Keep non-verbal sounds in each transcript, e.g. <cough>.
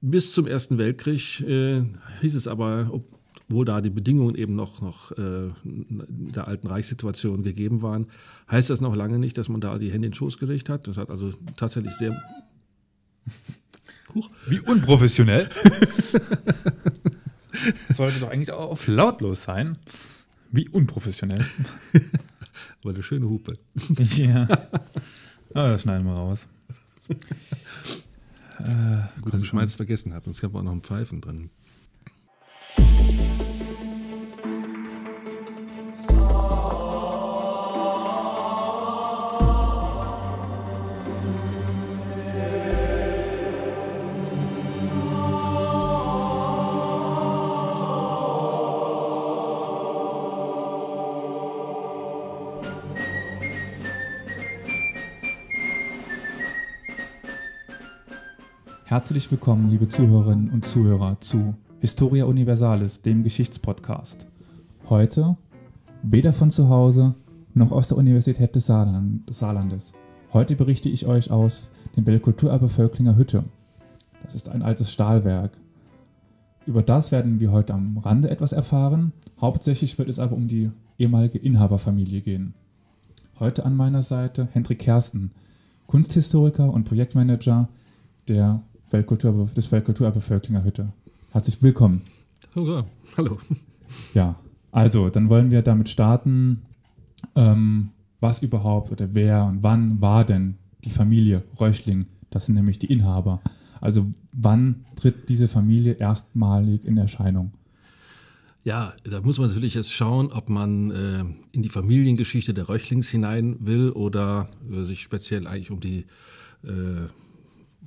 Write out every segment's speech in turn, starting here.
Bis zum Ersten Weltkrieg äh, hieß es aber, obwohl da die Bedingungen eben noch, noch äh, der alten Reichssituation gegeben waren, heißt das noch lange nicht, dass man da die Hände in den Schoß gelegt hat. Das hat also tatsächlich sehr. Huch. Wie unprofessionell. das sollte doch eigentlich auch auf lautlos sein. Wie unprofessionell. <laughs> aber eine schöne Hupe. ja. Ah, das schneiden wir raus. Äh, Gut, dass ich meins vergessen habe. Es gab auch noch ein Pfeifen drin. Herzlich willkommen, liebe Zuhörerinnen und Zuhörer, zu Historia Universalis, dem Geschichtspodcast. Heute weder von zu Hause noch aus der Universität des Saarlandes. Heute berichte ich euch aus dem Weltkulturerbe Völklinger Hütte. Das ist ein altes Stahlwerk. Über das werden wir heute am Rande etwas erfahren. Hauptsächlich wird es aber um die ehemalige Inhaberfamilie gehen. Heute an meiner Seite Hendrik Kersten, Kunsthistoriker und Projektmanager der Weltkultur, des Weltkulturerbe Hütte. Herzlich willkommen. Sogar. Hallo. Ja, also, dann wollen wir damit starten, ähm, was überhaupt oder wer und wann war denn die Familie Röchling? Das sind nämlich die Inhaber. Also, wann tritt diese Familie erstmalig in Erscheinung? Ja, da muss man natürlich jetzt schauen, ob man äh, in die Familiengeschichte der Röchlings hinein will oder äh, sich speziell eigentlich um die äh,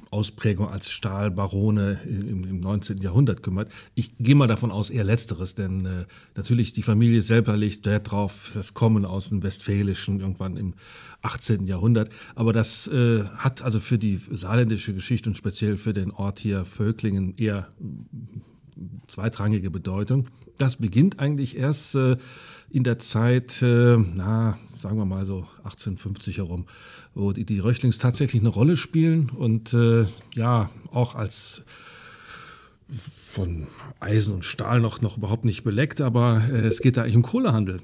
Ausprägung als Stahlbarone im, im 19. Jahrhundert kümmert. Ich gehe mal davon aus, eher letzteres, denn äh, natürlich die Familie selber legt Wert drauf, das Kommen aus dem Westfälischen irgendwann im 18. Jahrhundert. Aber das äh, hat also für die saarländische Geschichte und speziell für den Ort hier Völklingen eher mm, zweitrangige Bedeutung. Das beginnt eigentlich erst äh, in der Zeit, äh, na, sagen wir mal so 1850 herum, wo die, die Röchlings tatsächlich eine Rolle spielen und äh, ja, auch als von Eisen und Stahl noch, noch überhaupt nicht beleckt, aber äh, es geht da eigentlich um Kohlehandel.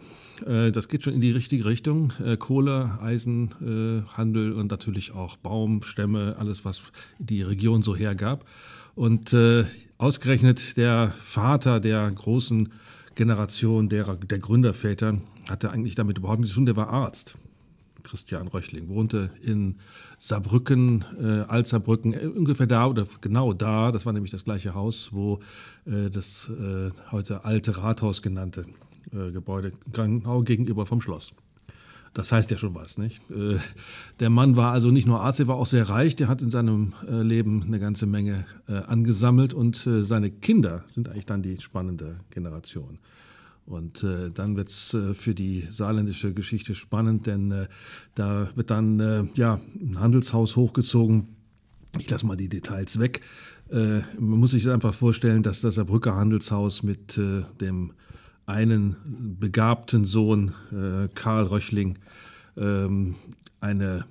Äh, das geht schon in die richtige Richtung. Äh, Kohle, Eisenhandel äh, und natürlich auch Baumstämme, alles, was die Region so hergab. Und äh, ausgerechnet der Vater der großen Generation derer, der Gründerväter, hatte eigentlich damit überhaupt nichts zu tun, der war Arzt. Christian Röchling wohnte in Saarbrücken, äh, Altsaarbrücken, äh, ungefähr da oder genau da, das war nämlich das gleiche Haus, wo äh, das äh, heute alte Rathaus genannte äh, Gebäude, genau gegenüber vom Schloss. Das heißt ja schon was, nicht? Äh, der Mann war also nicht nur Arzt, er war auch sehr reich. Der hat in seinem äh, Leben eine ganze Menge angesammelt und seine Kinder sind eigentlich dann die spannende Generation. Und äh, dann wird es äh, für die saarländische Geschichte spannend, denn äh, da wird dann äh, ja, ein Handelshaus hochgezogen. Ich lasse mal die Details weg. Äh, man muss sich einfach vorstellen, dass das Saarbrücker Handelshaus mit äh, dem einen begabten Sohn Karl Röchling ähm, eine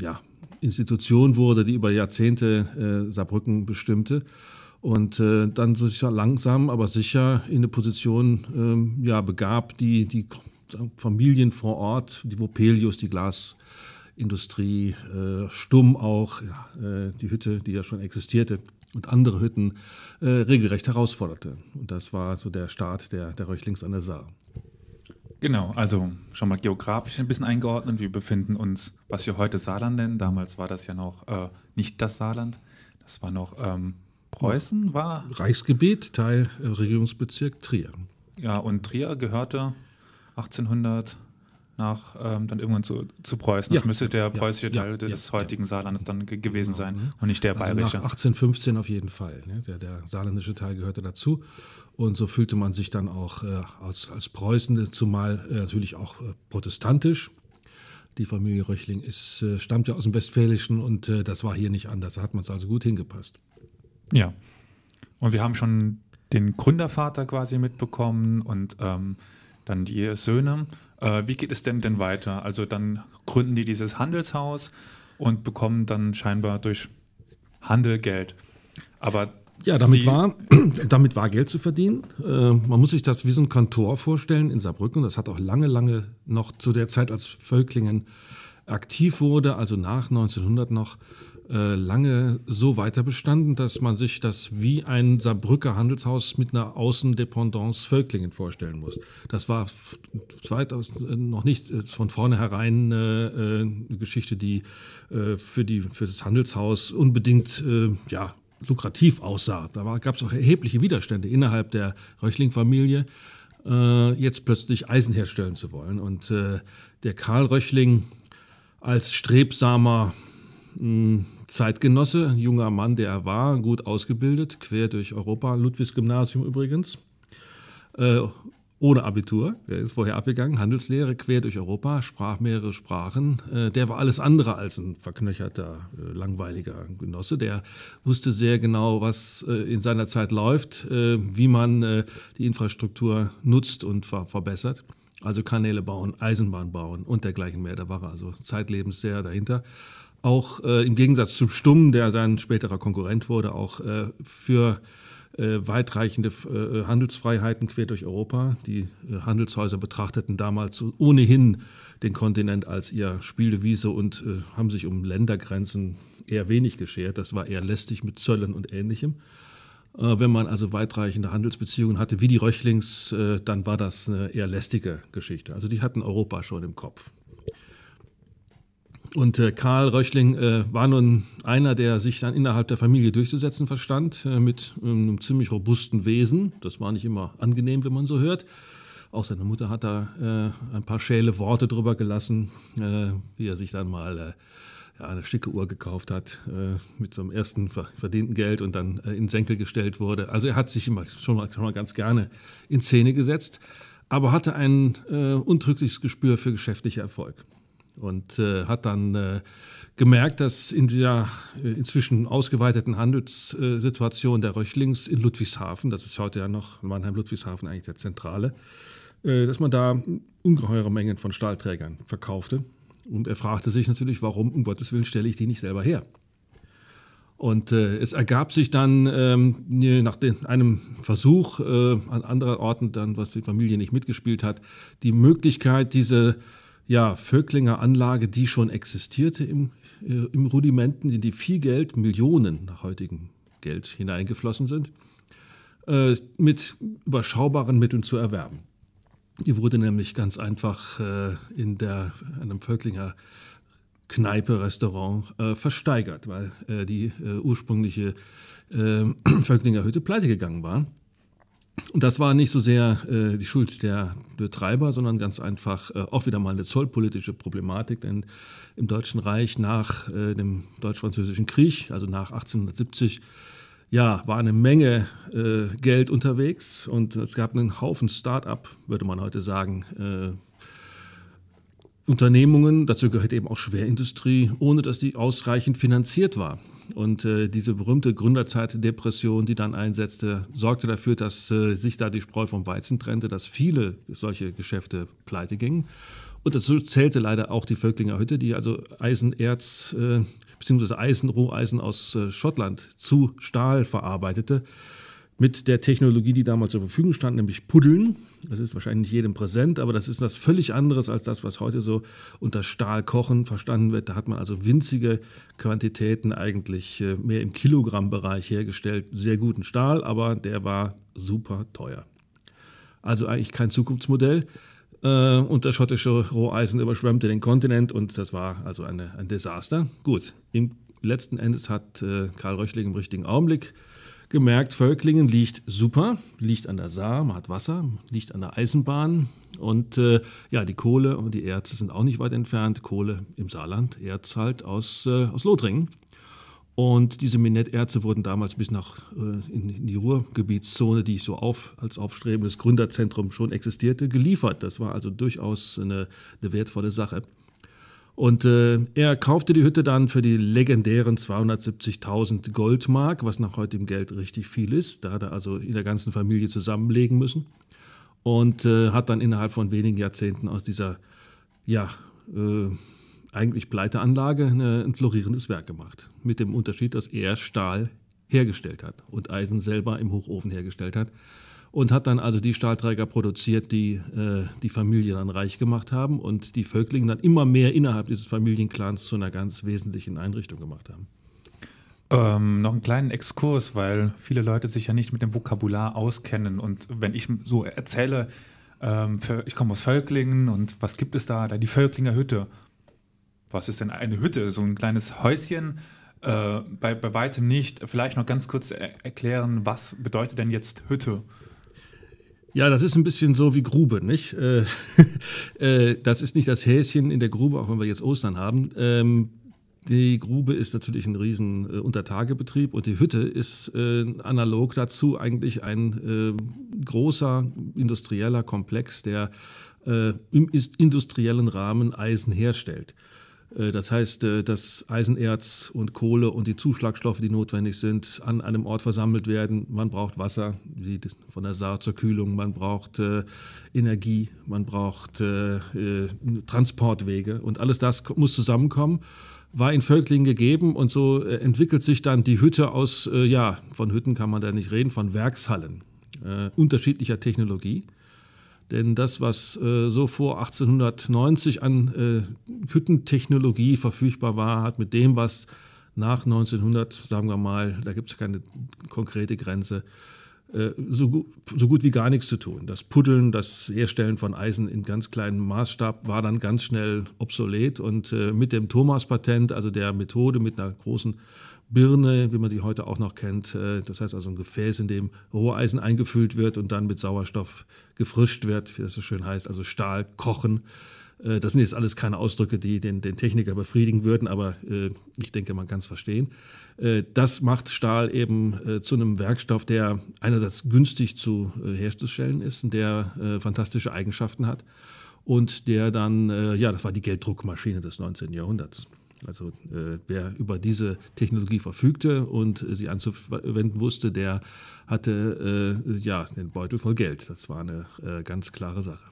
ja, Institution wurde, die über Jahrzehnte Saarbrücken bestimmte und äh, dann sich langsam, aber sicher in eine Position ähm, ja, begab, die die Familien vor Ort, die Vopelius, die Glasindustrie, äh, Stumm auch, ja, äh, die Hütte, die ja schon existierte und andere Hütten äh, regelrecht herausforderte. Und das war so der Start der, der Röchlings an der Saar. Genau, also schon mal geografisch ein bisschen eingeordnet. Wir befinden uns, was wir heute Saarland nennen. Damals war das ja noch äh, nicht das Saarland. Das war noch ähm, Preußen war. Reichsgebiet, Teil äh, Regierungsbezirk Trier. Ja, und Trier gehörte 1800 nach ähm, dann irgendwann zu, zu Preußen. Das müsste der preußische ja, Teil ja, des heutigen Saarlandes dann gewesen genau, sein mhm. und nicht der also bayerische. Nach 1815 auf jeden Fall. Ne? Der, der saarländische Teil gehörte dazu. Und so fühlte man sich dann auch äh, als, als Preußen, zumal äh, natürlich auch äh, protestantisch. Die Familie Röchling ist, äh, stammt ja aus dem Westfälischen und äh, das war hier nicht anders. Da hat man es also gut hingepasst. Ja. Und wir haben schon den Gründervater quasi mitbekommen und ähm, dann die Söhne. Äh, wie geht es denn denn weiter? Also dann gründen die dieses Handelshaus und bekommen dann scheinbar durch Handel Geld. Aber ja, damit war, <clears throat> damit war Geld zu verdienen. Äh, man muss sich das wie so ein Kantor vorstellen in Saarbrücken. Das hat auch lange, lange noch zu der Zeit, als Völklingen aktiv wurde, also nach 1900 noch, äh, lange so weiter bestanden, dass man sich das wie ein Saarbrücker Handelshaus mit einer Außendependance Völklingen vorstellen muss. Das war äh, noch nicht äh, von vornherein eine Geschichte, die für, die, für das Handelshaus unbedingt ja, lukrativ aussah. Da gab es auch erhebliche Widerstände innerhalb der Röchling-Familie, jetzt plötzlich Eisen herstellen zu wollen. Und der Karl Röchling als strebsamer hm, Zeitgenosse, junger Mann, der er war, gut ausgebildet, quer durch Europa, Ludwigs Gymnasium übrigens, äh, ohne Abitur, der ist vorher abgegangen, Handelslehre, quer durch Europa, sprach mehrere Sprachen. Äh, der war alles andere als ein verknöcherter, äh, langweiliger Genosse. Der wusste sehr genau, was äh, in seiner Zeit läuft, äh, wie man äh, die Infrastruktur nutzt und ver verbessert. Also Kanäle bauen, Eisenbahn bauen und dergleichen mehr. Da war er also zeitlebens sehr dahinter auch äh, im Gegensatz zum Stumm, der sein späterer Konkurrent wurde, auch äh, für äh, weitreichende äh, Handelsfreiheiten quer durch Europa. Die äh, Handelshäuser betrachteten damals ohnehin den Kontinent als ihr Spieldewiese und haben sich um Ländergrenzen eher wenig geschert. Das war eher lästig mit Zöllen und Ähnlichem. Wenn man also weitreichende Handelsbeziehungen hatte, wie die Röchlings, dann war das eine eher lästige Geschichte. Also die hatten Europa schon im Kopf. Und äh, Karl Röchling äh, war nun einer, der sich dann innerhalb der Familie durchzusetzen verstand, äh, mit ähm, einem ziemlich robusten Wesen. Das war nicht immer angenehm, wenn man so hört. Auch seine Mutter hat da äh, ein paar schäle Worte drüber gelassen, äh, wie er sich dann mal äh, ja, eine schicke Uhr gekauft hat mit seinem ersten verdienten Geld und dann in den Senkel gestellt wurde. Also er hat sich immer schon mal, schon mal ganz gerne in Szene gesetzt, aber hatte ein untrügliches Gespür für geschäftlicher Erfolg und äh, hat dann äh, gemerkt, dass in dieser äh, inzwischen ausgeweiteten Handelssituation der Röchlings in Ludwigshafen, das ist heute ja noch Mannheim-Ludwigshafen eigentlich der Zentrale, äh, dass man da ungeheure Mengen von Stahlträgern verkaufte. Und er fragte sich natürlich, warum, um Gottes Willen, stelle ich die nicht selber her? Und äh, es ergab sich dann ähm, nach den, einem Versuch äh, an anderen Orten, dann, was die Familie nicht mitgespielt hat, die Möglichkeit, diese ja, Völklinger Anlage, die schon existierte im, äh, im Rudimenten, in die viel Geld, Millionen nach heutigem Geld hineingeflossen sind, äh, mit überschaubaren Mitteln zu erwerben. Die wurde nämlich ganz einfach äh, in der, einem Völklinger Kneipe, Restaurant äh, versteigert, weil äh, die äh, ursprüngliche <clears throat> Völklinger Hütte pleite gegangen war. Und das war nicht so sehr äh, die Schuld der Betreiber, sondern ganz einfach äh, auch wieder mal eine zollpolitische Problematik, denn im Deutschen Reich nach äh, dem Deutsch-Französischen Krieg, also nach 1870, ja, war eine Menge äh, Geld unterwegs und es gab einen Haufen Start-up, würde man heute sagen, äh, Unternehmungen, dazu gehört eben auch Schwerindustrie, ohne dass die ausreichend finanziert war. Und äh, diese berühmte Gründerzeit-Depression, die dann einsetzte, sorgte dafür, dass äh, sich da die Spreu vom Weizen trennte, dass viele solche Geschäfte pleite gingen. Und dazu zählte leider auch die Völklinger Hütte, die also Eisenerz äh, bzw. Eisenroheisen aus äh, Schottland zu Stahl verarbeitete mit der Technologie, die damals zur Verfügung stand, nämlich Puddeln. Das ist wahrscheinlich nicht jedem präsent, aber das ist was völlig anderes als das, was heute so unter Stahlkochen verstanden wird. Da hat man also winzige Quantitäten eigentlich äh, mehr im Kilogrammbereich hergestellt. Sehr guten Stahl, aber der war super teuer. Also eigentlich kein Zukunftsmodell. Äh, und das schottische Roheisen überschwemmte den Kontinent und das war also eine, ein Desaster. Gut, im letzten Endes hat äh, Karl Röchling im richtigen Augenblick gemerkt, Völklingen liegt super, liegt an der Saar, man hat Wasser, liegt an der Eisenbahn und äh, ja, die Kohle und die Erze sind auch nicht weit entfernt. Kohle im Saarland, Erz halt aus, äh, aus Lothringen. Und diese Minetterze wurden damals bis nach äh, in, in, die Ruhrgebietszone, die ich so auf, als aufstrebendes Gründerzentrum schon existierte, geliefert. Das war also durchaus eine, eine wertvolle Sache. Und äh, er kaufte die Hütte dann für die legendären 270.000 Goldmark, was nach heutigem Geld richtig viel ist. Da hat er also in der ganzen Familie zusammenlegen müssen und äh, hat dann innerhalb von wenigen Jahrzehnten aus dieser, ja, äh, eigentlich Pleiteanlage ne, ein florierendes Werk gemacht. Mit dem Unterschied, dass er Stahl hergestellt hat und Eisen selber im Hochofen hergestellt hat und hat dann also die Stahlträger produziert, die äh, die Familie dann reich gemacht haben und die Völklingen dann immer mehr innerhalb dieses Familienclans zu einer ganz wesentlichen Einrichtung gemacht haben. Ähm, noch einen kleinen Exkurs, weil viele Leute sich ja nicht mit dem Vokabular auskennen. Und wenn ich so erzähle, ähm, für, ich komme aus Völklingen und was gibt es da? die Völklinger Hütte. Was ist denn eine Hütte? So ein kleines Häuschen. Äh, bei, bei weitem nicht. Vielleicht noch ganz kurz er erklären, was bedeutet denn jetzt Hütte? Ja, das ist ein bisschen so wie Grube, nicht? Äh, <laughs> äh, das ist nicht das Häschen in der Grube, auch wenn wir jetzt Ostern haben. Ähm, die Grube ist natürlich ein riesen äh, Untertagebetrieb und die Hütte ist äh, analog dazu eigentlich ein äh, großer industrieller Komplex, der äh, im industriellen Rahmen Eisen herstellt. Äh, das heißt, äh, dass Eisenerz und Kohle und die Zuschlagstoffe, die notwendig sind, an einem Ort versammelt werden. Man braucht Wasser wie von der Saar zur Kühlung, man braucht äh, Energie, man braucht Transportwege und alles das muss zusammenkommen war in Völklingen gegeben und so entwickelt sich dann die Hütte aus, ja, von Hütten kann man da nicht reden, von Werkshallen äh, unterschiedlicher Technologie. Denn das, was äh, so vor 1890 an äh, Hüttentechnologie verfügbar war, hat mit dem, was nach 1900, sagen wir mal, da gibt es keine konkrete Grenze, äh, so, gu so gut wie gar nichts zu tun. Das Puddeln, das Herstellen von Eisen in ganz kleinem Maßstab war dann ganz schnell obsolet. Und äh, mit dem Thomas-Patent, also der Methode mit einer großen Birne, wie man die heute auch noch kennt. Äh, das heißt also ein Gefäß, in dem Roheisen eingefüllt wird und dann mit Sauerstoff gefrischt wird, wie das so schön heißt, also Stahl kochen. Äh, das sind jetzt alles keine Ausdrücke, die den, den Techniker befriedigen würden, aber äh, ich denke, man kann es verstehen. das macht Stahl eben zu einem Werkstoff, der einerseits günstig zu herzustellen ist und der fantastische Eigenschaften hat und der dann, ja, das war die Gelddruckmaschine des 19. Jahrhunderts. Also äh, wer über diese Technologie verfügte und äh, sie anzuwenden wusste, der hatte äh, ja den Beutel voll Geld. Das war eine äh, ganz klare Sache.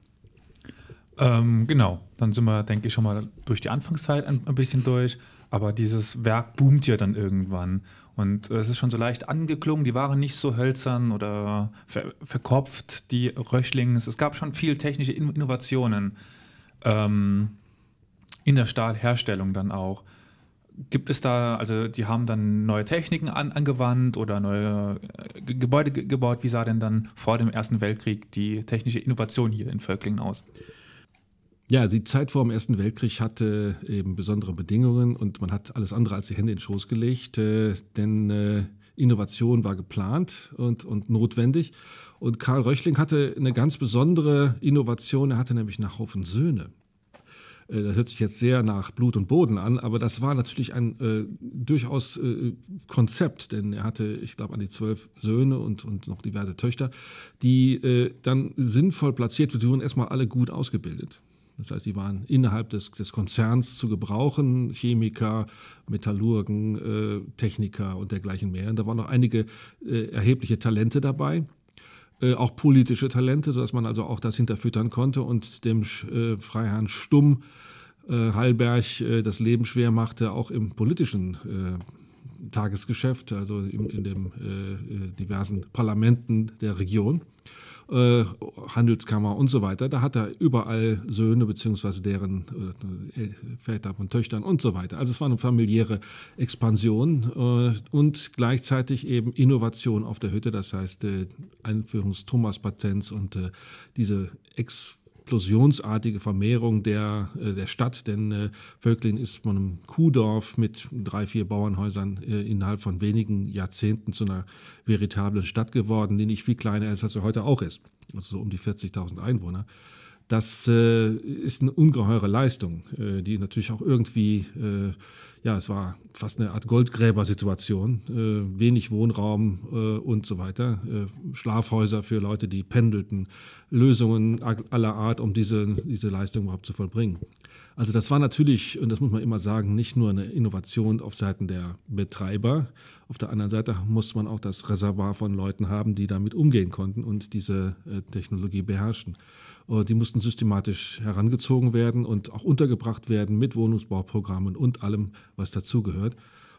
Ähm, genau, dann sind wir, denke ich, schon mal durch die Anfangszeit ein, ein, bisschen durch. Aber dieses Werk boomt ja dann irgendwann. Und äh, es ist schon so leicht angeklungen, die waren nicht so hölzern oder ver verkopft, die Röchlings. Es gab schon viel technische Innovationen. Ähm, in der Stahlherstellung dann auch. Gibt es da, also die haben dann neue Techniken an, angewandt oder neue äh, Gebäude gebaut. Wie sah denn dann vor dem Ersten Weltkrieg die technische Innovation hier in Völklingen aus? Ja, die Zeit vor dem Ersten Weltkrieg hatte eben besondere Bedingungen und man hat alles andere als die Hände in den Schoß gelegt, äh, denn äh, Innovation war geplant und, und notwendig. Und Karl Röchling hatte eine ganz besondere Innovation, er hatte nämlich einen Haufen Söhne. Äh, das hört sich jetzt sehr nach Blut und Boden an, aber das war natürlich ein äh, durchaus äh, Konzept, denn er hatte, ich glaube, an die zwölf Söhne und, und noch diverse Töchter, die äh, dann sinnvoll platziert wurden, die wurden erstmal alle gut ausgebildet. Das heißt, die waren innerhalb des, des Konzerns zu gebrauchen, Chemiker, Metallurgen, äh, Techniker und dergleichen mehr. Und da waren noch einige äh, erhebliche Talente dabei. Äh, auch politische Talente, sodass man also auch das hinterfüttern konnte und dem äh, Freiherrn Stumm äh, Hallberg das Leben schwer machte, auch im politischen Tagesgeschäft, also in, in den diversen Parlamenten der Region. Äh, Handelskammer und so weiter. Da hat er überall Söhne bzw. deren äh, Väter von Töchtern und so weiter. Also es war eine familiäre Expansion äh, und gleichzeitig eben Innovation auf der Hütte, das heißt äh, Einführungs Thomas-Patents und äh, diese Expansion explosionsartige Vermehrung der, äh, der Stadt, denn äh, Völklin ist von einem Kuhdorf mit drei, vier Bauernhäusern äh, innerhalb von wenigen Jahrzehnten zu einer veritablen Stadt geworden, die nicht viel kleiner ist, als sie heute auch ist. Also so um die 40.000 Einwohner. Das ist eine ungeheure Leistung, die natürlich auch irgendwie ja, es war fast eine Art Goldgräbersituation, äh, wenig Wohnraum äh, und so weiter, äh, Schlafhäuser für Leute, die pendelten, Lösungen aller Art, um diese, diese Leistung überhaupt zu vollbringen. Also das war natürlich, und das muss man immer sagen, nicht nur eine Innovation auf Seiten der Betreiber, auf der anderen Seite muss man auch das Reservoir von Leuten haben, die damit umgehen konnten und diese äh, Technologie beherrschen. Äh, die mussten systematisch herangezogen werden und auch untergebracht werden mit Wohnungsbauprogrammen und allem, was dazugehört.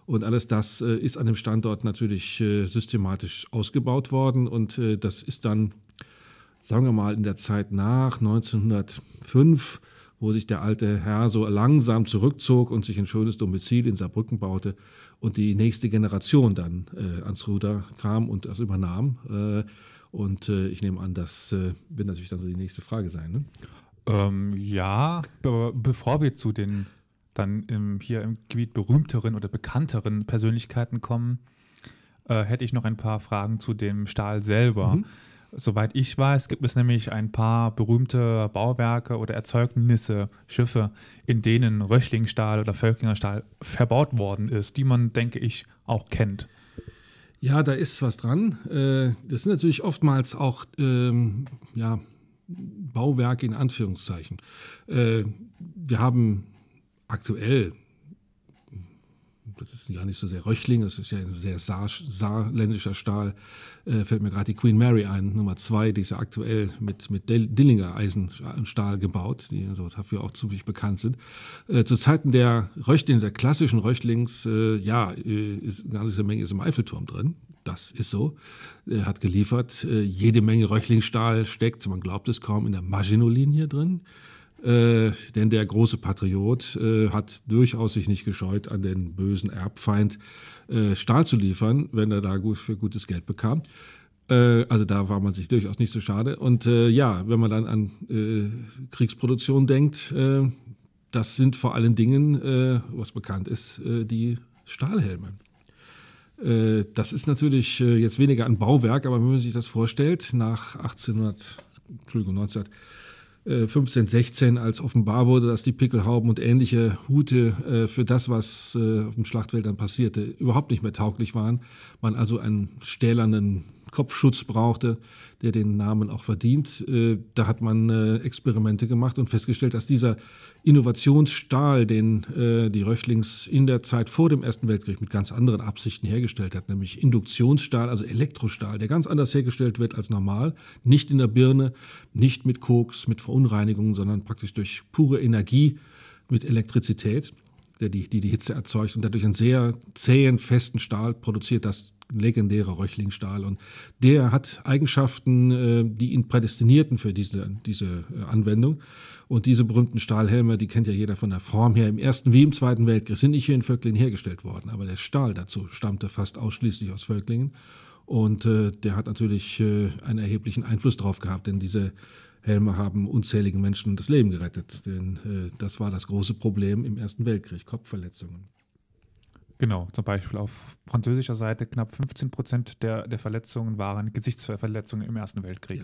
Und alles das äh, ist an dem Standort natürlich äh, systematisch ausgebaut worden. Und äh, das ist dann, sagen wir mal, in der Zeit nach 1905, wo sich der alte Herr so langsam zurückzog und sich ein schönes Domizil in Saarbrücken baute und die nächste Generation dann ans Ruder kam und das übernahm. und ich nehme an, das wird natürlich dann so die nächste Frage sein. Ne? Ähm, ja, bevor wir zu den dann im, hier im Gebiet berühmteren oder bekannteren Persönlichkeiten kommen, äh, hätte ich noch ein paar Fragen zu dem Stahl selber. Mhm. Soweit ich weiß, gibt es nämlich ein paar berühmte Bauwerke oder Erzeugnisse, Schiffe, in denen Röchlingstahl oder Völklingerstahl verbaut worden ist, die man, denke ich, auch kennt. Ja, da ist was dran. Äh, das sind natürlich oftmals auch ähm, ja, Bauwerke in Anführungszeichen. Äh, wir haben aktuell, das ist ja nicht so sehr Röchling, das ist ja ein sehr saarländischer Stahl, äh, fällt mir gerade die Queen Mary ein, Nummer zwei, die ist ja aktuell mit, mit Dillinger Eisenstahl äh, gebaut, die also dafür auch ziemlich bekannt sind. Äh, zu Zeiten der Röchling, der klassischen Röchlings, äh, ja, äh, ist eine ganze Menge ist im Eiffelturm drin, das ist so, er äh, hat geliefert. Jede Menge Röchlingstahl steckt, man glaubt es kaum, in der Maginot-Linie drin. Äh, denn der große Patriot äh, hat durchaus sich nicht gescheut, an den bösen Erbfeind äh, Stahl zu liefern, wenn er da gut, für gutes Geld bekam. Äh, also da war man sich durchaus nicht so schade. Und äh, ja, wenn man dann an Kriegsproduktion denkt, das sind vor allen Dingen, was bekannt ist, die Stahlhelme. Das ist natürlich jetzt weniger ein Bauwerk, aber wenn man sich das vorstellt, nach 1800, Entschuldigung, 1900, 15, äh, 16, als offenbar wurde, dass die Pickelhauben und ähnliche Hute äh, für das, was äh, auf dem Schlachtfeld dann passierte, überhaupt nicht mehr tauglich waren, man also einen stählernen Kopfschutz brauchte, der den Namen auch verdient. Äh, da hat man äh, Experimente gemacht und festgestellt, dass dieser Innovationsstahl, den äh, die Röchlings in der Zeit vor dem Ersten Weltkrieg mit ganz anderen Absichten hergestellt hat, nämlich Induktionsstahl, also Elektrostahl, der ganz anders hergestellt wird als normal, nicht in der Birne, nicht mit Koks, mit Verunreinigungen, sondern praktisch durch pure Energie mit Elektrizität, die, die die Hitze erzeugt und dadurch einen sehr zähen, festen Stahl produziert, dass legendärer Röchlingstahl. Und der hat Eigenschaften, äh, die ihn prädestinierten für diese, diese äh, Anwendung. Und diese berühmten Stahlhelme, die kennt ja jeder von der Form her, im Ersten wie im Zweiten Weltkrieg, sind nicht hier in Völklingen hergestellt worden. Aber der Stahl dazu stammte fast ausschließlich aus Völklingen. Und äh, der hat natürlich äh, einen erheblichen Einfluss drauf gehabt, denn diese Helme haben unzähligen Menschen das Leben gerettet. Denn äh, das war das große Problem im Ersten Weltkrieg, Kopfverletzungen. Genau, zum Beispiel auf französischer Seite knapp 15 Prozent der, der Verletzungen waren Gesichtsverletzungen im Ersten Weltkrieg.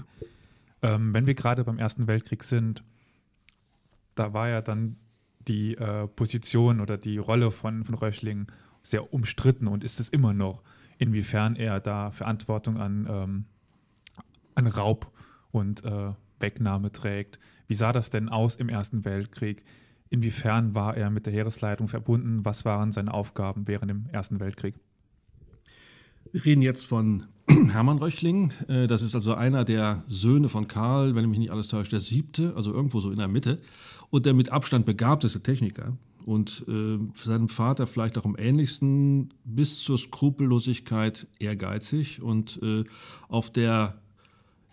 Ja. Ähm, wenn wir gerade beim Ersten Weltkrieg sind, da war ja dann die äh, Position oder die Rolle von, von Röchling sehr umstritten und ist es immer noch, inwiefern er da Verantwortung an, ähm, an Raub und äh, Wegnahme trägt. Wie sah das denn aus im Ersten Weltkrieg? Inwiefern war er mit der Heeresleitung verbunden? Was waren seine Aufgaben während dem Ersten Weltkrieg? Wir reden jetzt von <clears throat> Hermann Röchling. Äh, das ist also einer der Söhne von Karl, wenn mich nicht alles täuscht, der siebte, also irgendwo so in der Mitte. Und der mit Abstand begabteste Techniker und äh, seinem Vater vielleicht auch am ähnlichsten bis zur Skrupellosigkeit ehrgeizig und äh, auf der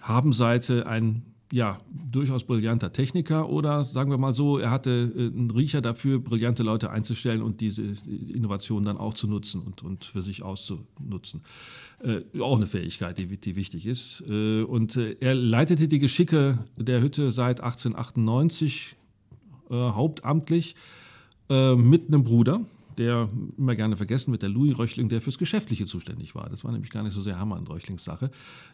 Habenseite ein ja, durchaus brillanter Techniker oder sagen wir mal so, er hatte äh, einen Riecher dafür, brillante Leute einzustellen und diese äh, Innovation dann auch zu nutzen und, und für sich auszunutzen. Äh, auch eine Fähigkeit, die, die wichtig ist. Äh, und äh, er leitete die Geschicke der Hütte seit 1898 äh, hauptamtlich mit einem Bruder, der immer gerne vergessen wird, der Louis Röchling, der fürs Geschäftliche zuständig war. Das war nämlich gar nicht so sehr Hammer und Röchlings Sache.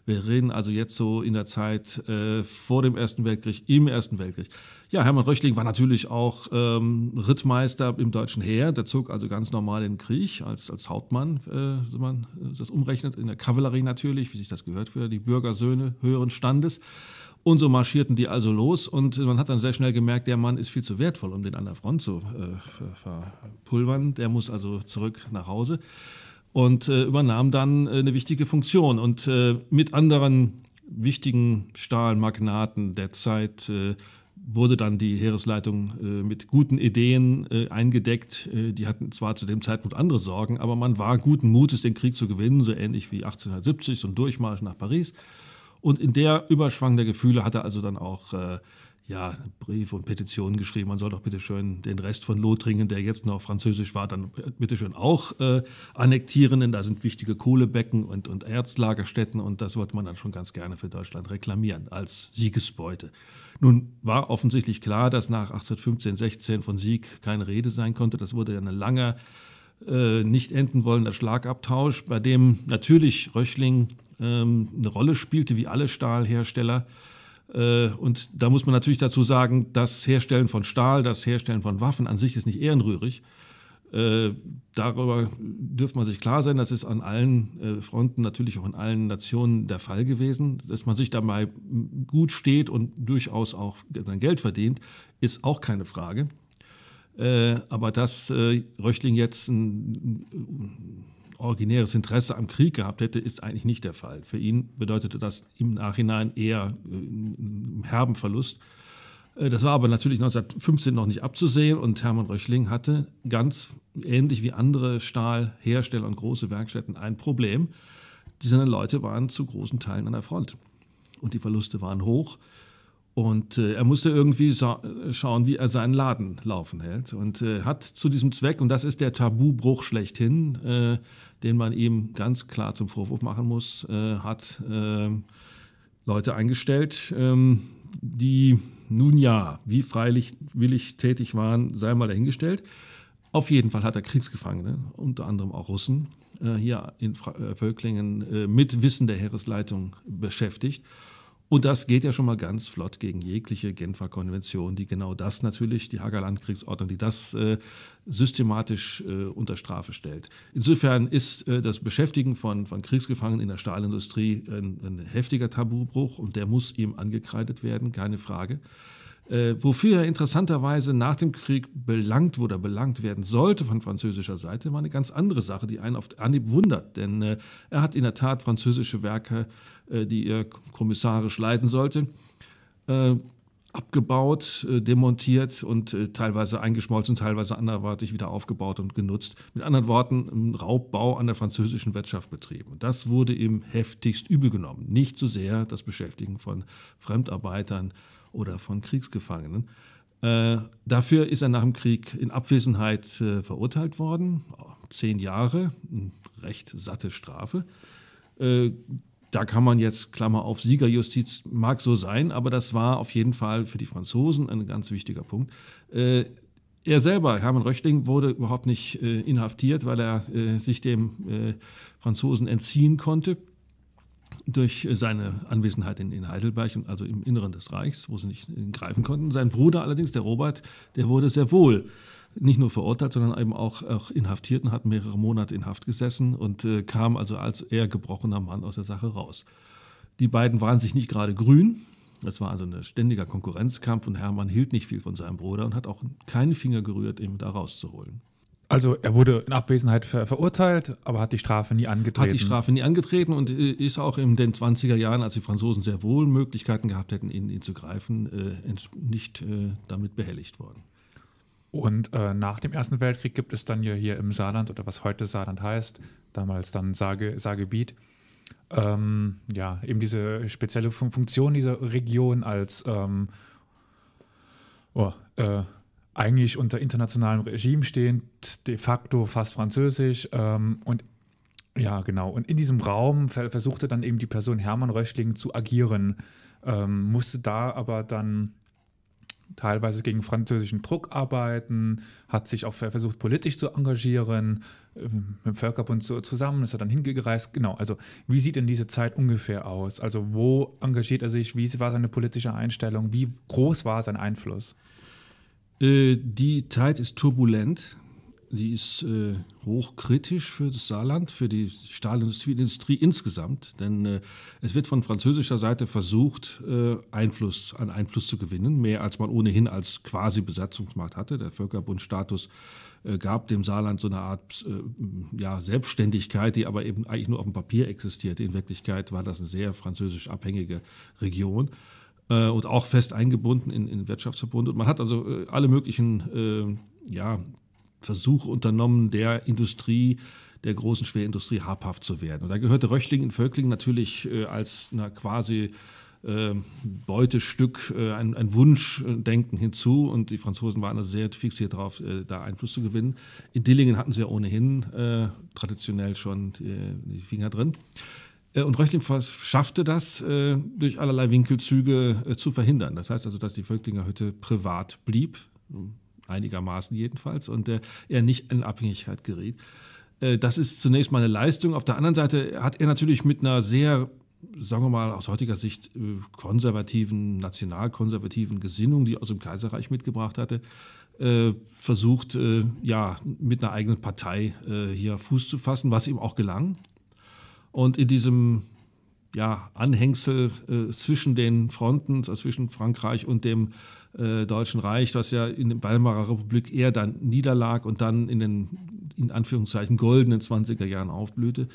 Wir reden also jetzt so in der Zeit äh, vor dem Ersten Weltkrieg, im Ersten Weltkrieg. Ja, Hermann Röchling war natürlich auch ähm, Rittmeister im deutschen Heer. Der zog also ganz normal in den Krieg als, als Hauptmann, äh, wenn man äh, das umrechnet, in der Kavallerie natürlich, wie sich das gehört für die Bürgersöhne höheren Standes. Und so marschierten die also los und man hat dann sehr schnell gemerkt, der Mann ist viel zu wertvoll, um den an der Front zu äh, verpulvern. Der muss also zurück nach Hause und äh, übernahm dann äh, eine wichtige Funktion. Und äh, mit anderen wichtigen Stahlmagnaten der Zeit äh, wurde dann die Heeresleitung äh, mit guten Ideen eingedeckt. die hatten zwar zu dem Zeitpunkt andere Sorgen, aber man war guten Mutes, den Krieg zu gewinnen, so ähnlich wie 1870 so ein Durchmarsch nach Paris. Und in der Überschwang der Gefühle hat er also dann auch äh, ja, Briefe und Petitionen geschrieben. Man soll doch bitte schön den Rest von Lothringen, der jetzt noch französisch war, dann bitte schön auch äh, annektieren, denn da sind wichtige Kohlebecken und, und Erzlagerstätten und das wollte man dann schon ganz gerne für Deutschland reklamieren als Siegesbeute. Nun war offensichtlich klar, dass nach 1815, 16 von Sieg keine Rede sein konnte. Das wurde ja ein langer, äh, nicht enden wollender Schlagabtausch, bei dem natürlich Röchling ähm, eine Rolle spielte, wie alle Stahlhersteller. Äh, und da muss man natürlich dazu sagen, das Herstellen von Stahl, das Herstellen von Waffen an sich ist nicht ehrenrührig. Äh, darüber dürfte man sich klar sein, das ist an allen äh, Fronten, natürlich auch in allen Nationen der Fall gewesen. Dass man sich dabei gut steht und durchaus auch sein Geld verdient, ist auch keine Frage. aber dass Röchling jetzt ein, originäres Interesse am Krieg gehabt hätte, ist eigentlich nicht der Fall. Für ihn bedeutete das im Nachhinein eher äh, einen herben Verlust. Äh, das war aber natürlich 1915 noch nicht abzusehen und Hermann Röchling hatte ganz ähnlich wie andere Stahlhersteller und große Werkstätten ein Problem. Diese Leute waren zu großen Teilen an der Front und die Verluste waren hoch. Und äh, er musste irgendwie schauen, wie er seinen Laden laufen hält. Und äh, hat zu diesem Zweck, und das ist der Tabubruch schlechthin, äh, den man ihm ganz klar zum Vorwurf machen muss, äh, hat äh, Leute eingestellt, ähm, die nun ja, wie freiwillig tätig waren, sei mal dahingestellt. Auf jeden Fall hat er Kriegsgefangene, unter anderem auch Russen, äh, hier in Völklingen mit Wissen der Heeresleitung beschäftigt. Und das geht ja schon mal ganz flott gegen jegliche Genfer Konvention, die genau das natürlich, die Hager Landkriegsordnung, die das äh, systematisch äh, unter Strafe stellt. Insofern ist äh, das Beschäftigen von, von Kriegsgefangenen in der Stahlindustrie ein, ein heftiger Tabubruch und der muss ihm angekreidet werden, keine Frage. Äh, wofür er interessanterweise nach dem Krieg belangt wurde, belangt werden sollte von französischer Seite, war eine ganz andere Sache, die einen auf Anhieb wundert. Denn äh, er hat in der Tat französische Werke äh, die er kommissarisch leiten sollte, äh, abgebaut, äh, demontiert und teilweise eingeschmolzen, teilweise anderweitig wieder aufgebaut und genutzt. Mit anderen Worten, ein Raubbau an der französischen Wirtschaft betrieben. das wurde ihm heftigst übel genommen. Nicht so sehr das Beschäftigen von Fremdarbeitern oder von Kriegsgefangenen. dafür ist er nach dem Krieg in Abwesenheit verurteilt worden. Zehn Jahre, eine recht satte Strafe. Da kann man jetzt, Klammer auf, Siegerjustiz mag so sein, aber das war auf jeden Fall für die Franzosen ein ganz wichtiger Punkt. Äh, er selber, Hermann Röchling, wurde überhaupt nicht äh, inhaftiert, weil er äh, sich dem äh, Franzosen entziehen konnte durch äh, seine Anwesenheit in, in Heidelberg und also im Inneren des Reichs, wo sie nicht äh, greifen konnten. Sein Bruder allerdings, der Robert, der wurde sehr wohl nicht nur verurteilt, sondern eben auch, auch und hat mehrere Monate in Haft gesessen und äh, kam also als eher gebrochener Mann aus der Sache raus. Die beiden waren sich nicht gerade grün. Das war also ein ständiger Konkurrenzkampf und Hermann hielt nicht viel von seinem Bruder und hat auch keinen Finger gerührt, ihn da rauszuholen. Also er wurde in Abwesenheit ver verurteilt, aber hat die Strafe nie angetreten. Hat die Strafe nie angetreten und äh, ist auch in den 20er Jahren, als die Franzosen sehr wohl Möglichkeiten gehabt hätten, ihn, ihn zu greifen, äh, nicht äh, damit behelligt worden. Und äh, nach dem Ersten Weltkrieg gibt es dann ja hier im Saarland oder was heute Saarland heißt, damals dann Saarge Saargebiet, ähm, ja, eben diese spezielle Fun Funktion dieser Region als ähm, oh, äh, eigentlich unter internationalem Regime stehend, de facto fast französisch ähm, und ja, genau. Und in diesem Raum versuchte dann eben die Person Hermann Röschling zu agieren, ähm, musste da aber dann teilweise gegen französischen Druck arbeiten, hat sich auch versucht, politisch zu engagieren, ähm, mit dem Völkerbund zusammen, ist er dann hingereist. Genau, also wie sieht denn diese Zeit ungefähr aus? Also wo engagiert er sich? Wie war seine politische Einstellung? Wie groß war sein Einfluss? Äh, die Zeit ist turbulent die ist äh, hochkritisch für das Saarland, für die Stahlindustrie insgesamt. Denn äh, es wird von französischer Seite versucht, äh, Einfluss, an Einfluss zu gewinnen, mehr als man ohnehin als quasi Besatzungsmacht hatte. Der Völkerbundstatus äh, gab dem Saarland so eine Art äh, ja, Selbstständigkeit, die aber eben eigentlich nur auf dem Papier existierte. In Wirklichkeit war das eine sehr französisch abhängige Region äh, und auch fest eingebunden in, in Wirtschaftsverbund. Und man hat also alle möglichen ja, Versuch unternommen, der Industrie, der großen Schwerindustrie habhaft zu werden. Und da gehörte Röchling in Völklingen natürlich äh, als na, quasi äh, Beutestück, äh, ein, ein, Wunschdenken hinzu. Und die Franzosen waren da sehr fixiert darauf, äh, da Einfluss zu gewinnen. In Dillingen hatten sie ja ohnehin äh, traditionell schon die Finger drin. Äh, und Röchling schaffte das, durch allerlei Winkelzüge zu verhindern. Das heißt also, dass die Völklinger Hütte privat blieb einigermaßen jedenfalls, und äh, er nicht in Abhängigkeit geriet. Äh, das ist zunächst mal eine Leistung. Auf der anderen Seite hat er natürlich mit einer sehr sagen wir mal, aus heutiger Sicht äh, konservativen, nationalkonservativen Gesinnung, die er aus dem Kaiserreich mitgebracht hatte, äh, versucht, äh, ja, mit einer eigenen Partei hier Fuß zu fassen, was ihm auch gelang. Und in diesem ja, Anhängsel äh, zwischen den Fronten, also zwischen Frankreich und dem äh, Deutschen Reich, das ja in der Weimarer Republik eher dann niederlag und dann in den in Anführungszeichen goldenen 20er Jahren aufblühte.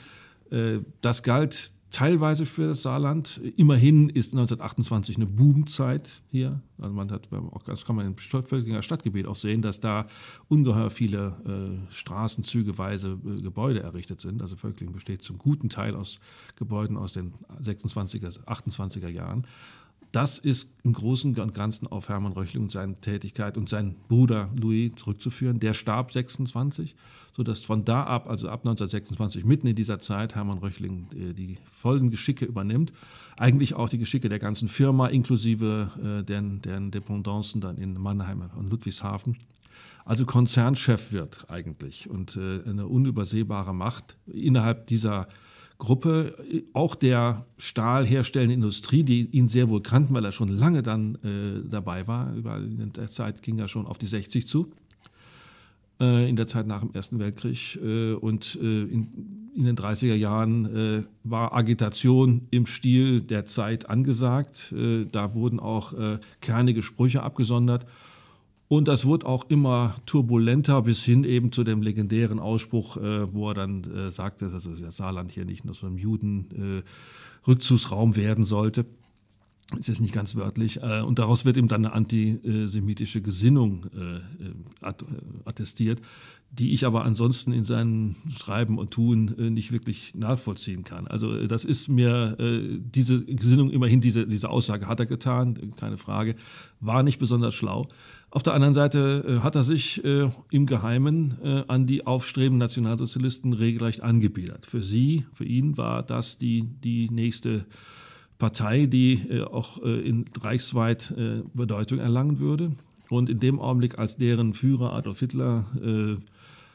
Äh, das galt teilweise für das Saarland. Immerhin ist 1928 eine Boomzeit hier. Also man hat, das kann man im Völkinger Stadtgebiet auch sehen, dass da ungeheuer viele äh, Straßen äh, Gebäude errichtet sind. Also Völkling besteht zum guten Teil aus Gebäuden aus den 26er, 28er Jahren. Das ist im Großen und Ganzen auf Hermann Röchling und seine Tätigkeit und seinen Bruder Louis zurückzuführen. Der starb 26, sodass von da ab, also ab 1926, mitten in dieser Zeit, Hermann Röchling äh, die vollen Geschicke übernimmt. Eigentlich auch die Geschicke der ganzen Firma, inklusive äh, deren, deren Dependancen dann in Mannheim und Ludwigshafen. Also Konzernchef wird eigentlich und äh, eine unübersehbare Macht innerhalb dieser Gruppe, äh, auch der stahlherstellenden Industrie, die ihn sehr wohl kannten, weil er schon lange dann äh, dabei war. Überall in der Zeit ging er schon auf die 60 zu, äh, in der Zeit nach dem Ersten Weltkrieg. Äh, und äh, in, in, den 30er Jahren äh, war Agitation im Stil der Zeit angesagt. da wurden auch kernige Sprüche abgesondert. Und das wurde auch immer turbulenter bis hin eben zu dem legendären Ausspruch, äh, wo er dann äh, sagte, dass das Saarland hier nicht nur so einem Juden-Rückzugsraum äh, werden sollte. Das ist jetzt nicht ganz wörtlich. Äh, und daraus wird ihm dann eine antisemitische Gesinnung äh, äh, attestiert, die ich aber ansonsten in seinem Schreiben und Tun nicht wirklich nachvollziehen kann. Also das ist mir diese Gesinnung, immerhin diese, diese Aussage hat er getan, keine Frage, war nicht besonders schlau. Auf der anderen Seite äh, hat er sich äh, im Geheimen äh, an die aufstrebenden Nationalsozialisten regelrecht angebiedert. Für sie, für ihn war das die, die nächste Partei, die äh, auch äh, in reichsweit äh, Bedeutung erlangen würde. Und in dem Augenblick, als deren Führer Adolf Hitler äh,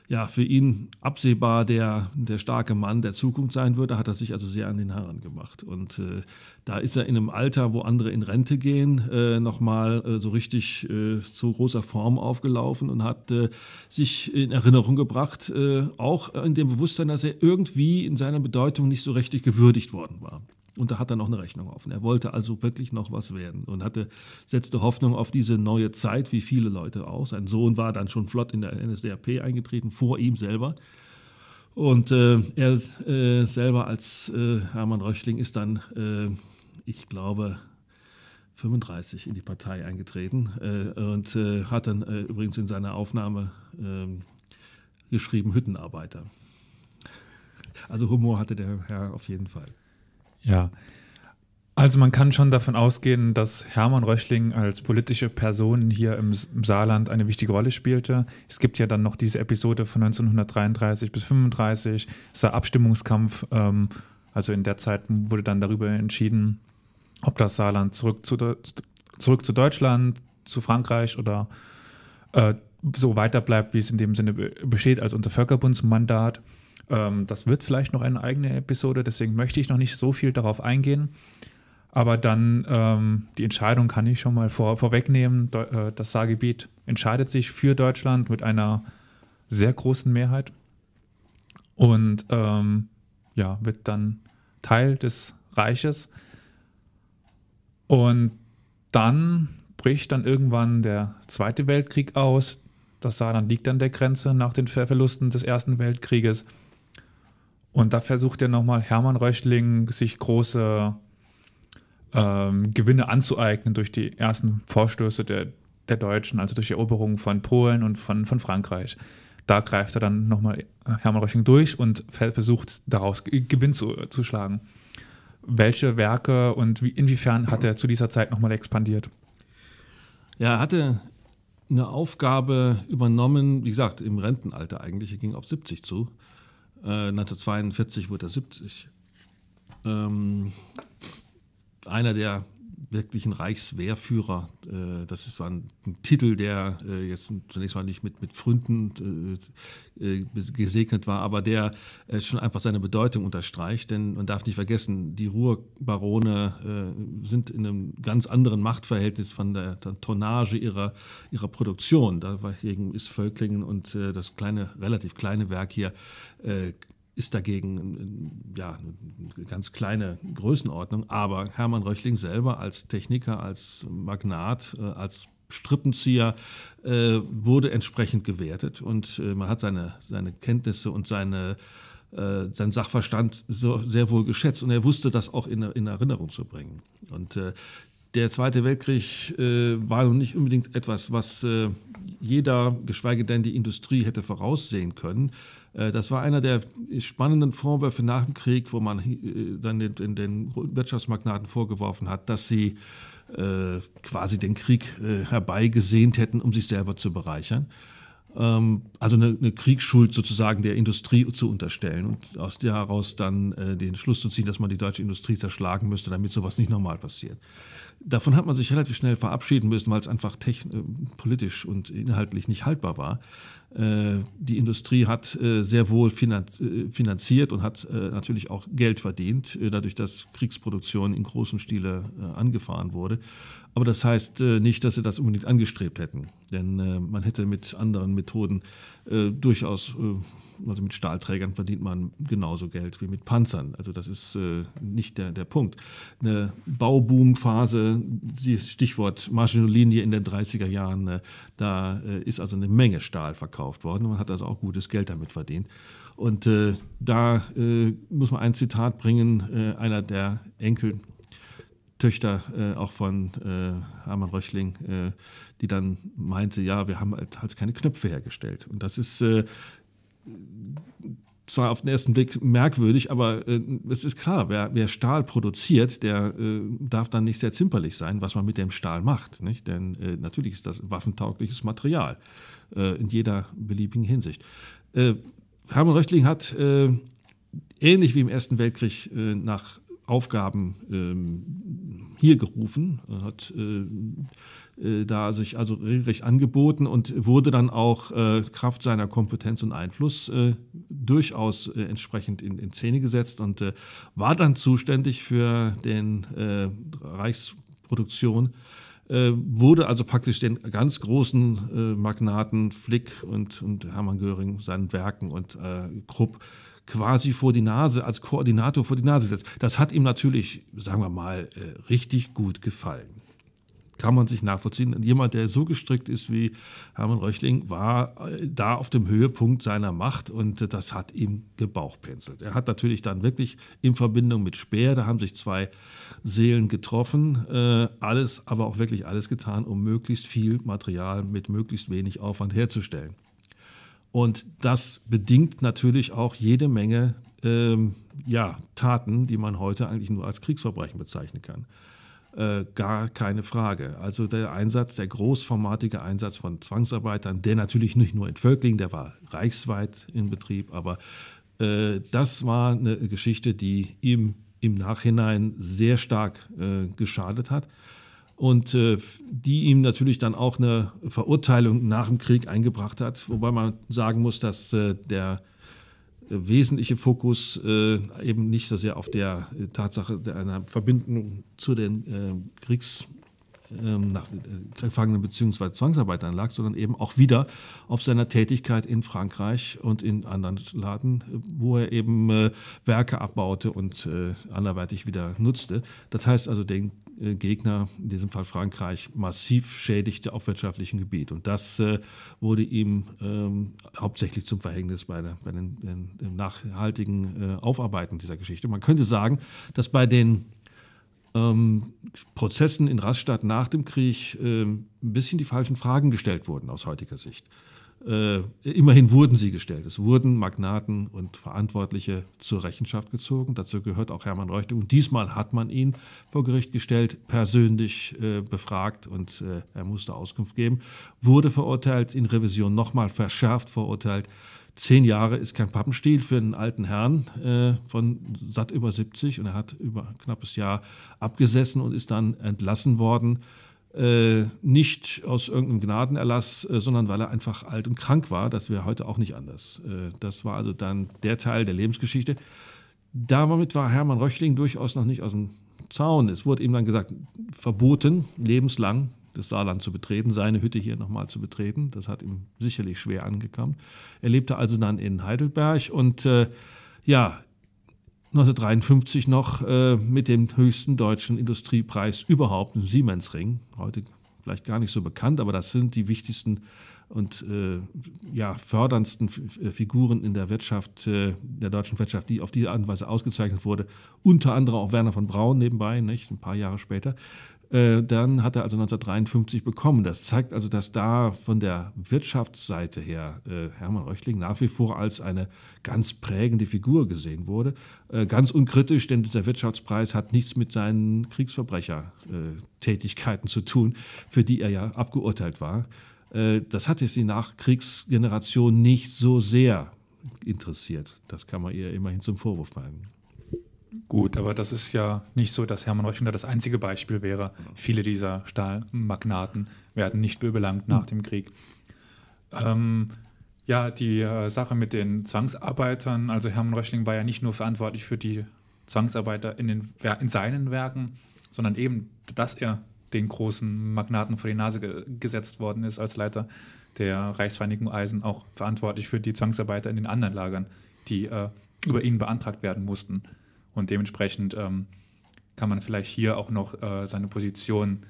ja, für ihn absehbar der, der starke Mann der Zukunft sein würde, hat er sich also sehr an den Haaren gemacht. Und äh, da ist er in einem Alter, wo andere in Rente gehen, äh, nochmal äh, so richtig äh, zu großer Form aufgelaufen und hat äh, sich in Erinnerung gebracht, äh, auch in dem Bewusstsein, dass er irgendwie in seiner Bedeutung nicht so richtig gewürdigt worden war. Und da hat er noch eine Rechnung offen. Er wollte also wirklich noch was werden und hatte, setzte Hoffnung auf diese neue Zeit, wie viele Leute auch. Sein Sohn war dann schon flott in der NSDAP eingetreten, vor ihm selber. Und äh, er äh, selber als äh, Hermann Röchling ist dann, äh, ich glaube, 35 in die Partei eingetreten äh, und äh, hat dann übrigens in seiner Aufnahme ähm, geschrieben Hüttenarbeiter. Also Humor hatte der Herr auf jeden Fall. Ja. Also man kann schon davon ausgehen, dass Hermann Röchling als politische Person hier im, Saarland eine wichtige Rolle spielte. Es gibt ja dann noch diese Episode von 1933 bis 35, dieser Abstimmungskampf. Ähm, also in der Zeit wurde dann darüber entschieden, ob das Saarland zurück zu, zurück zu Deutschland, zu Frankreich oder äh, so weiter bleibt, wie es in dem Sinne besteht, als unser Völkerbundsmandat. Ähm, das wird vielleicht noch eine eigene Episode, deswegen möchte ich noch nicht so viel darauf eingehen. Aber dann ähm, die Entscheidung kann ich schon mal vor, vorwegnehmen. De äh, das Saargebiet entscheidet sich für Deutschland mit einer sehr großen Mehrheit und ähm, ja, wird dann Teil des Reiches. Und dann bricht dann irgendwann der Zweite Weltkrieg aus. Das Saarland liegt an der Grenze nach den Verlusten des Ersten Weltkrieges. Und da versucht ja nochmal Hermann Röchling, sich große ähm, Gewinne anzueignen durch die ersten Vorstöße der, der Deutschen, also durch die Eroberung von Polen und von, von Frankreich. Da greift er dann nochmal äh, Hermann Röchling durch und versucht daraus Gewinn zu, zu schlagen. Welche Werke und wie, inwiefern hat er zu dieser Zeit nochmal expandiert? Ja, er hatte eine Aufgabe übernommen, wie gesagt, im Rentenalter eigentlich, er ging auf 70 zu 1942 äh, wurde er 70. Ähm, einer der wirklichen Reichswehrführer. Äh, das ist ein, Titel, der äh, jetzt zunächst mal nicht mit, mit Fründen äh, gesegnet war, aber der schon einfach seine Bedeutung unterstreicht. Denn man darf nicht vergessen, die Ruhrbarone sind in einem ganz anderen Machtverhältnis von der, der Tonnage ihrer, ihrer Produktion. Dagegen ist Völklingen und das kleine, relativ kleine Werk hier ist dagegen ähm, ähm, ja, eine ganz kleine Größenordnung. Aber Hermann Röchling selber als Techniker, als Magnat, äh, als Strippenzieher äh, wurde entsprechend gewertet und äh, man hat seine, seine Kenntnisse und seine, äh, seinen Sachverstand so, sehr wohl geschätzt und er wusste das auch in, in Erinnerung zu bringen. Und der Zweite Weltkrieg war noch nicht unbedingt etwas, was jeder, geschweige denn die Industrie, hätte voraussehen können. Äh, das war einer der spannenden Vorwürfe nach dem Krieg, wo man äh, dann den, den Wirtschaftsmagnaten vorgeworfen hat, dass sie äh, quasi den Krieg herbeigesehnt hätten, um sich selber zu bereichern ähm, also eine, eine, Kriegsschuld sozusagen der Industrie zu unterstellen und aus der heraus dann den Schluss zu ziehen, dass man die deutsche Industrie zerschlagen müsste, damit sowas nicht nochmal passiert. Davon hat man sich relativ schnell verabschieden müssen, weil es einfach politisch und inhaltlich nicht haltbar war. Äh, die Industrie hat äh, sehr wohl äh, finanziert und hat natürlich auch Geld verdient, dadurch, dass Kriegsproduktion in großem Stile angefahren wurde. Aber das heißt nicht, dass sie das unbedingt angestrebt hätten, denn man hätte mit anderen Methoden durchaus, also mit Stahlträgern verdient man genauso Geld wie mit Panzern. Also das ist nicht der, der Punkt. Eine Bauboomphase, Stichwort maginot in den 30er Jahren, da ist also eine Menge Stahl verkauft gekauft worden und hat also auch gutes Geld damit verdient. Und äh, da äh, muss man ein Zitat bringen, äh, einer der Enkel Töchter äh, auch von äh, Hermann Röchling, äh, die dann meinte, ja, wir haben halt, halt keine Knöpfe hergestellt. Und das ist äh, zwar auf den ersten Blick merkwürdig, aber äh, es ist klar, wer, wer Stahl produziert, der äh, darf dann nicht sehr zimperlich sein, was man mit dem Stahl macht. Nicht? Denn äh, natürlich ist das waffentaugliches Material äh, in jeder beliebigen Hinsicht. Äh, Hermann Röchtling hat äh, ähnlich wie im Ersten Weltkrieg nach Aufgaben ähm, hier gerufen, äh, hat äh, äh, da sich also regelrecht angeboten und wurde dann auch äh, Kraft seiner Kompetenz und Einfluss äh, durchaus entsprechend in, in, Szene gesetzt und war dann zuständig für den Reichsproduktion wurde also praktisch den ganz großen Magnaten Flick und, und Hermann Göring, seinen Werken und äh, Krupp quasi vor die Nase, als Koordinator vor die Nase setzt. Das hat ihm natürlich, sagen wir mal, äh, richtig gut gefallen. Kann man sich nachvollziehen. Jemand, der so gestrickt ist wie Hermann Röchling, war äh, da auf dem Höhepunkt seiner Macht und äh, das hat ihm gebauchpinselt. Er hat natürlich dann wirklich in Verbindung mit Speer, da haben sich zwei Seelen getroffen, alles, aber auch wirklich alles getan, um möglichst viel Material mit möglichst wenig Aufwand herzustellen. Und das bedingt natürlich auch jede Menge ähm, ja, Taten, die man heute eigentlich nur als Kriegsverbrechen bezeichnen kann. Äh, gar keine Frage. Also der Einsatz, der großformatige Einsatz von Zwangsarbeitern, der natürlich nicht nur in Völklingen, der war reichsweit in Betrieb, aber äh, das war eine Geschichte, die ihm im Nachhinein sehr stark äh, geschadet hat und äh, die ihm natürlich dann auch eine Verurteilung nach dem Krieg eingebracht hat, wobei man sagen muss, dass äh, der wesentliche Fokus äh, eben nicht so sehr auf der Tatsache einer Verbindung zu den äh, Kriegs ähm, nach äh, Gefangenen bzw. Zwangsarbeitern lag, sondern eben auch wieder auf seiner Tätigkeit in Frankreich und in anderen Laden, wo er eben äh, Werke abbaute und anderweitig wieder nutzte. Das heißt also, den äh, Gegner, in diesem Fall Frankreich, massiv schädigte auf wirtschaftlichem Gebiet. Und das äh, wurde ihm ähm, hauptsächlich zum Verhängnis bei, der, bei den, den, dem nachhaltigen äh, Aufarbeiten dieser Geschichte. Man könnte sagen, dass bei den ähm, Prozessen in Rastatt nach dem Krieg äh, ein bisschen die falschen Fragen gestellt wurden aus heutiger Sicht. Äh, immerhin wurden sie gestellt. Es wurden Magnaten und Verantwortliche zur Rechenschaft gezogen. Dazu gehört auch Hermann Reuchte. Und diesmal hat man ihn vor Gericht gestellt, persönlich äh, befragt und äh, er musste Auskunft geben. Wurde verurteilt, in Revision nochmal verschärft verurteilt. Zehn Jahre ist kein Pappenstiel für einen alten Herrn äh, von satt über 70 und er hat über ein knappes Jahr abgesessen und ist dann entlassen worden äh, nicht aus irgendeinem Gnadenerlass, äh, sondern weil er einfach alt und krank war. Das wäre heute auch nicht anders. Äh, das war also dann der Teil der Lebensgeschichte. Damit war Hermann Röchling durchaus noch nicht aus dem Zaun. Es wurde ihm dann gesagt, verboten, lebenslang das Saarland zu betreten, seine Hütte hier nochmal zu betreten. Das hat ihm sicherlich schwer angekommen. Er lebte also dann in Heidelberg und äh, ja, 1953 noch äh, mit dem höchsten deutschen Industriepreis überhaupt, dem Siemensring. Heute vielleicht gar nicht so bekannt, aber das sind die wichtigsten und äh, ja, förderndsten Figuren in der Wirtschaft, äh, der deutschen Wirtschaft, die auf diese Art und Weise ausgezeichnet wurde. Unter anderem auch Werner von Braun nebenbei, nicht? ein paar Jahre später. Äh, dann hat er also 1953 bekommen. Das zeigt also, dass da von der Wirtschaftsseite her äh, Hermann Röchling nach wie vor als eine ganz prägende Figur gesehen wurde. Äh, ganz unkritisch, denn dieser Wirtschaftspreis hat nichts mit seinen Kriegsverbrechertätigkeiten zu tun, für die er ja abgeurteilt war. das hat jetzt die Nachkriegsgeneration nicht so sehr interessiert. Das kann man ihr immerhin zum Vorwurf machen. Gut, aber das ist ja nicht so, dass Hermann Röchner das einzige Beispiel wäre. Viele dieser Stahlmagnaten werden nicht belangt nach hm. dem Krieg. Ähm, ja, die äh, Sache mit den Zwangsarbeitern, also Hermann Röchling war ja nicht nur verantwortlich für die Zwangsarbeiter in, den, in seinen Werken, sondern eben, dass er den großen Magnaten vor die Nase ge gesetzt worden ist als Leiter der Reichsvereinigung Eisen, auch verantwortlich für die Zwangsarbeiter in den anderen Lagern, die äh, über ihn beantragt werden mussten. Und dementsprechend ähm, kann man vielleicht hier auch noch äh, seine Position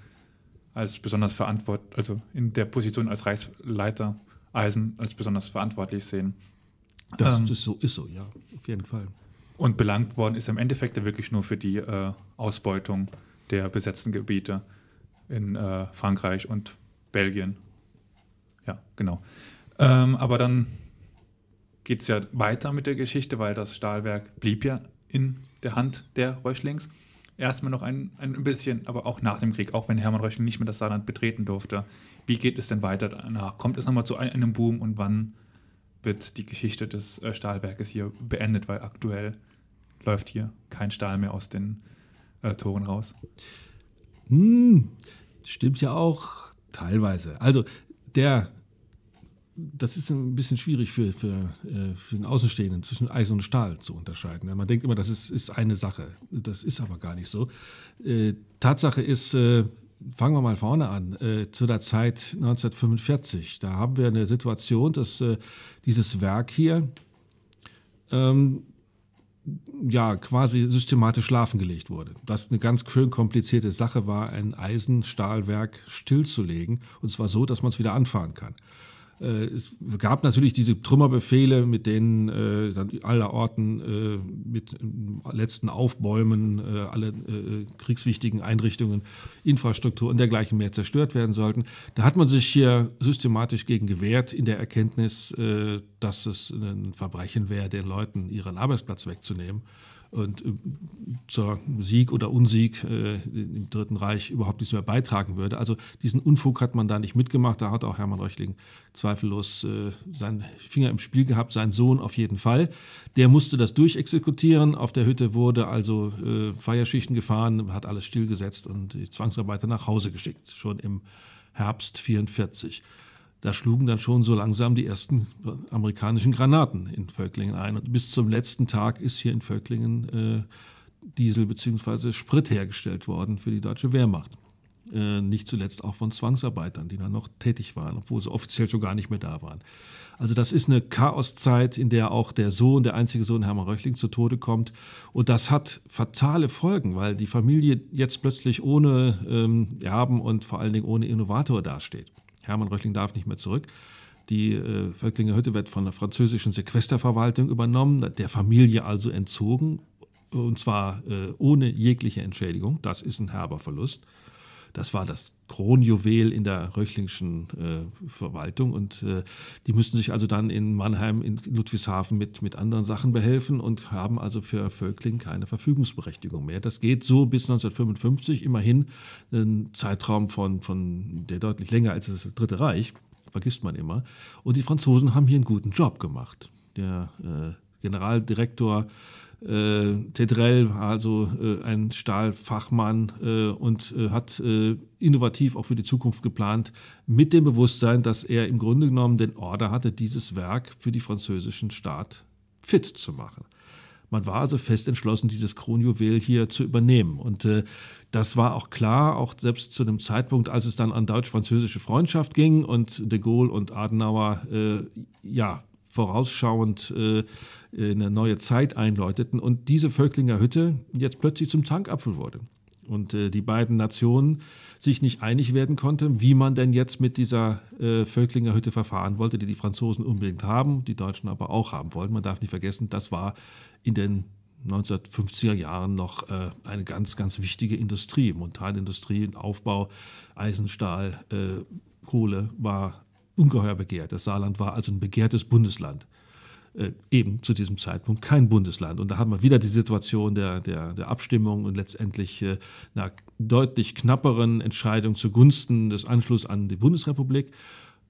als besonders verantwortlich, also in der Position als Reichsleiter Eisen als besonders verantwortlich sehen. Das, ähm, das so, ist so, ja, auf jeden Fall. Und belangt worden ist im Endeffekt wirklich nur für die äh, Ausbeutung der besetzten Gebiete in äh, Frankreich und Belgien. Ja, genau. Ähm, aber dann geht es ja weiter mit der Geschichte, weil das Stahlwerk blieb ja in der Hand der Reuchlings. Erstmal noch ein, ein bisschen, aber auch nach dem Krieg, auch wenn Hermann Reuchling nicht mehr das Saarland betreten durfte. Wie geht es denn weiter danach? Kommt es nochmal zu einem Boom und wann wird die Geschichte des äh, Stahlwerkes hier beendet? Weil aktuell läuft hier kein Stahl mehr aus den äh, Toren raus. Hm, stimmt ja auch teilweise. Also der das ist ein bisschen schwierig für, für, äh, für den Außenstehenden, zwischen Eisen und Stahl zu unterscheiden. Man denkt immer, das ist, ist eine Sache. Das ist aber gar nicht so. Äh, Tatsache ist, äh, fangen wir mal vorne an, zu der Zeit 1945. Da haben wir eine Situation, dass dieses Werk hier ähm, ja quasi systematisch schlafen gelegt wurde. Was eine ganz schön komplizierte Sache war, ein Eisenstahlwerk stillzulegen, und zwar so, dass man es wieder anfahren kann. Äh, es gab natürlich diese Trümmerbefehle, mit denen äh, dann allerorten äh, mit äh, letzten Aufbäumen äh, alle äh, kriegswichtigen Einrichtungen, Infrastruktur und dergleichen mehr zerstört werden sollten. Da hat man sich hier systematisch gegen gewehrt in der Erkenntnis, dass es ein Verbrechen wäre, den Leuten ihren Arbeitsplatz wegzunehmen und äh, zur Sieg oder Unsieg äh, im Dritten Reich überhaupt nichts mehr beitragen würde. Also diesen Unfug hat man da nicht mitgemacht. Da hat auch Hermann Reuchling zweifellos äh, seinen Finger im Spiel gehabt, sein Sohn auf jeden Fall. Der musste das durchexekutieren. Auf der Hütte wurde also äh, Feierschichten gefahren, hat alles stillgesetzt und die Zwangsarbeiter nach Hause geschickt, schon im Herbst 1944 da schlugen dann schon so langsam die ersten amerikanischen Granaten in Völklingen ein. Und bis zum letzten Tag ist hier in Völklingen äh, Diesel bzw. Sprit hergestellt worden für die deutsche Wehrmacht. Äh, nicht zuletzt auch von Zwangsarbeitern, die dann noch tätig waren, obwohl sie offiziell schon gar nicht mehr da waren. Also das ist eine Chaoszeit, in der auch der Sohn, der einzige Sohn Hermann Röchling zu Tode kommt. Und das hat fatale Folgen, weil die Familie jetzt plötzlich ohne ähm, Erben und vor allen Dingen ohne Innovator dasteht. Hermann Röchling darf nicht mehr zurück. Die äh, Völklinger Hütte wird von der französischen Sequesterverwaltung übernommen, der Familie also entzogen, und zwar äh, ohne jegliche Entschädigung. Das ist ein herber Verlust. Das war das Kronjuwel in der röchlingschen äh, Verwaltung. Und äh, die müssten sich also dann in Mannheim, in Ludwigshafen mit, mit anderen Sachen behelfen und haben also für Völkling keine Verfügungsberechtigung mehr. Das geht so bis 1955, immerhin ein Zeitraum von, von der deutlich länger als das Dritte Reich, vergisst man immer. Und die Franzosen haben hier einen guten Job gemacht. Der äh, Generaldirektor äh, Tedrell, also äh, ein Stahlfachmann äh, und äh, hat äh, innovativ auch für die Zukunft geplant, mit dem Bewusstsein, dass er im Grunde genommen den Order hatte, dieses Werk für den französischen Staat fit zu machen. Man war also fest entschlossen, dieses Kronjuwel hier zu übernehmen. Und äh, das war auch klar, auch selbst zu dem Zeitpunkt, als es dann an deutsch-französische Freundschaft ging und de Gaulle und Adenauer äh, ja, vorausschauend äh, eine neue Zeit einläuteten und diese Völklinger Hütte jetzt plötzlich zum Tankapfel wurde. Und äh, die beiden Nationen sich nicht einig werden konnten, wie man denn jetzt mit dieser äh, Völklinger Hütte verfahren wollte, die die Franzosen unbedingt haben, die Deutschen aber auch haben wollten. Man darf nicht vergessen, das war in den 1950er Jahren noch äh, eine ganz, ganz wichtige Industrie. Montanindustrie, Aufbau, Eisenstahl, äh, Kohle war ungeheuer begehrt. Das Saarland war also ein begehrtes Bundesland. Äh, eben zu diesem Zeitpunkt kein Bundesland. Und da haben wir wieder die Situation der, der, der Abstimmung und letztendlich äh, einer deutlich knapperen Entscheidung zugunsten des Anschlusses an die Bundesrepublik.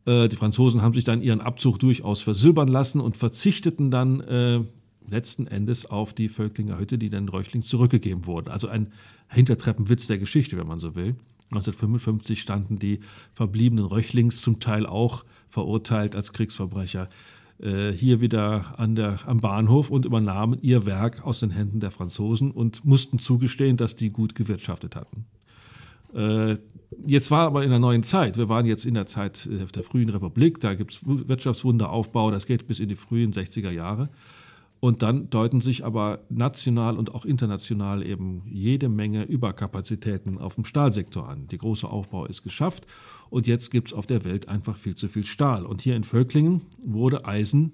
Äh, die Franzosen haben sich dann ihren Abzug durchaus versilbern lassen und verzichteten dann äh, letzten Endes auf die Völklinger Hütte, die dann Reuchlings zurückgegeben wurde. Also ein Hintertreppenwitz der Geschichte, wenn man so will. 1955 standen die verbliebenen Röchlings zum Teil auch verurteilt als Kriegsverbrecher äh, hier wieder an der, am Bahnhof und übernahmen ihr Werk aus den Händen der Franzosen und mussten zugestehen, dass die gut gewirtschaftet hatten. Äh, jetzt war aber in der neuen Zeit, wir waren jetzt in der Zeit äh, der frühen Republik, da gibt es Wirtschaftswunderaufbau, das geht bis in die frühen 60er Jahre. Und dann deuten sich aber national und auch international eben jede Menge Überkapazitäten auf dem Stahlsektor an. Der große Aufbau ist geschafft und jetzt gibt es auf der Welt einfach viel zu viel Stahl. Und hier in Völklingen wurde Eisen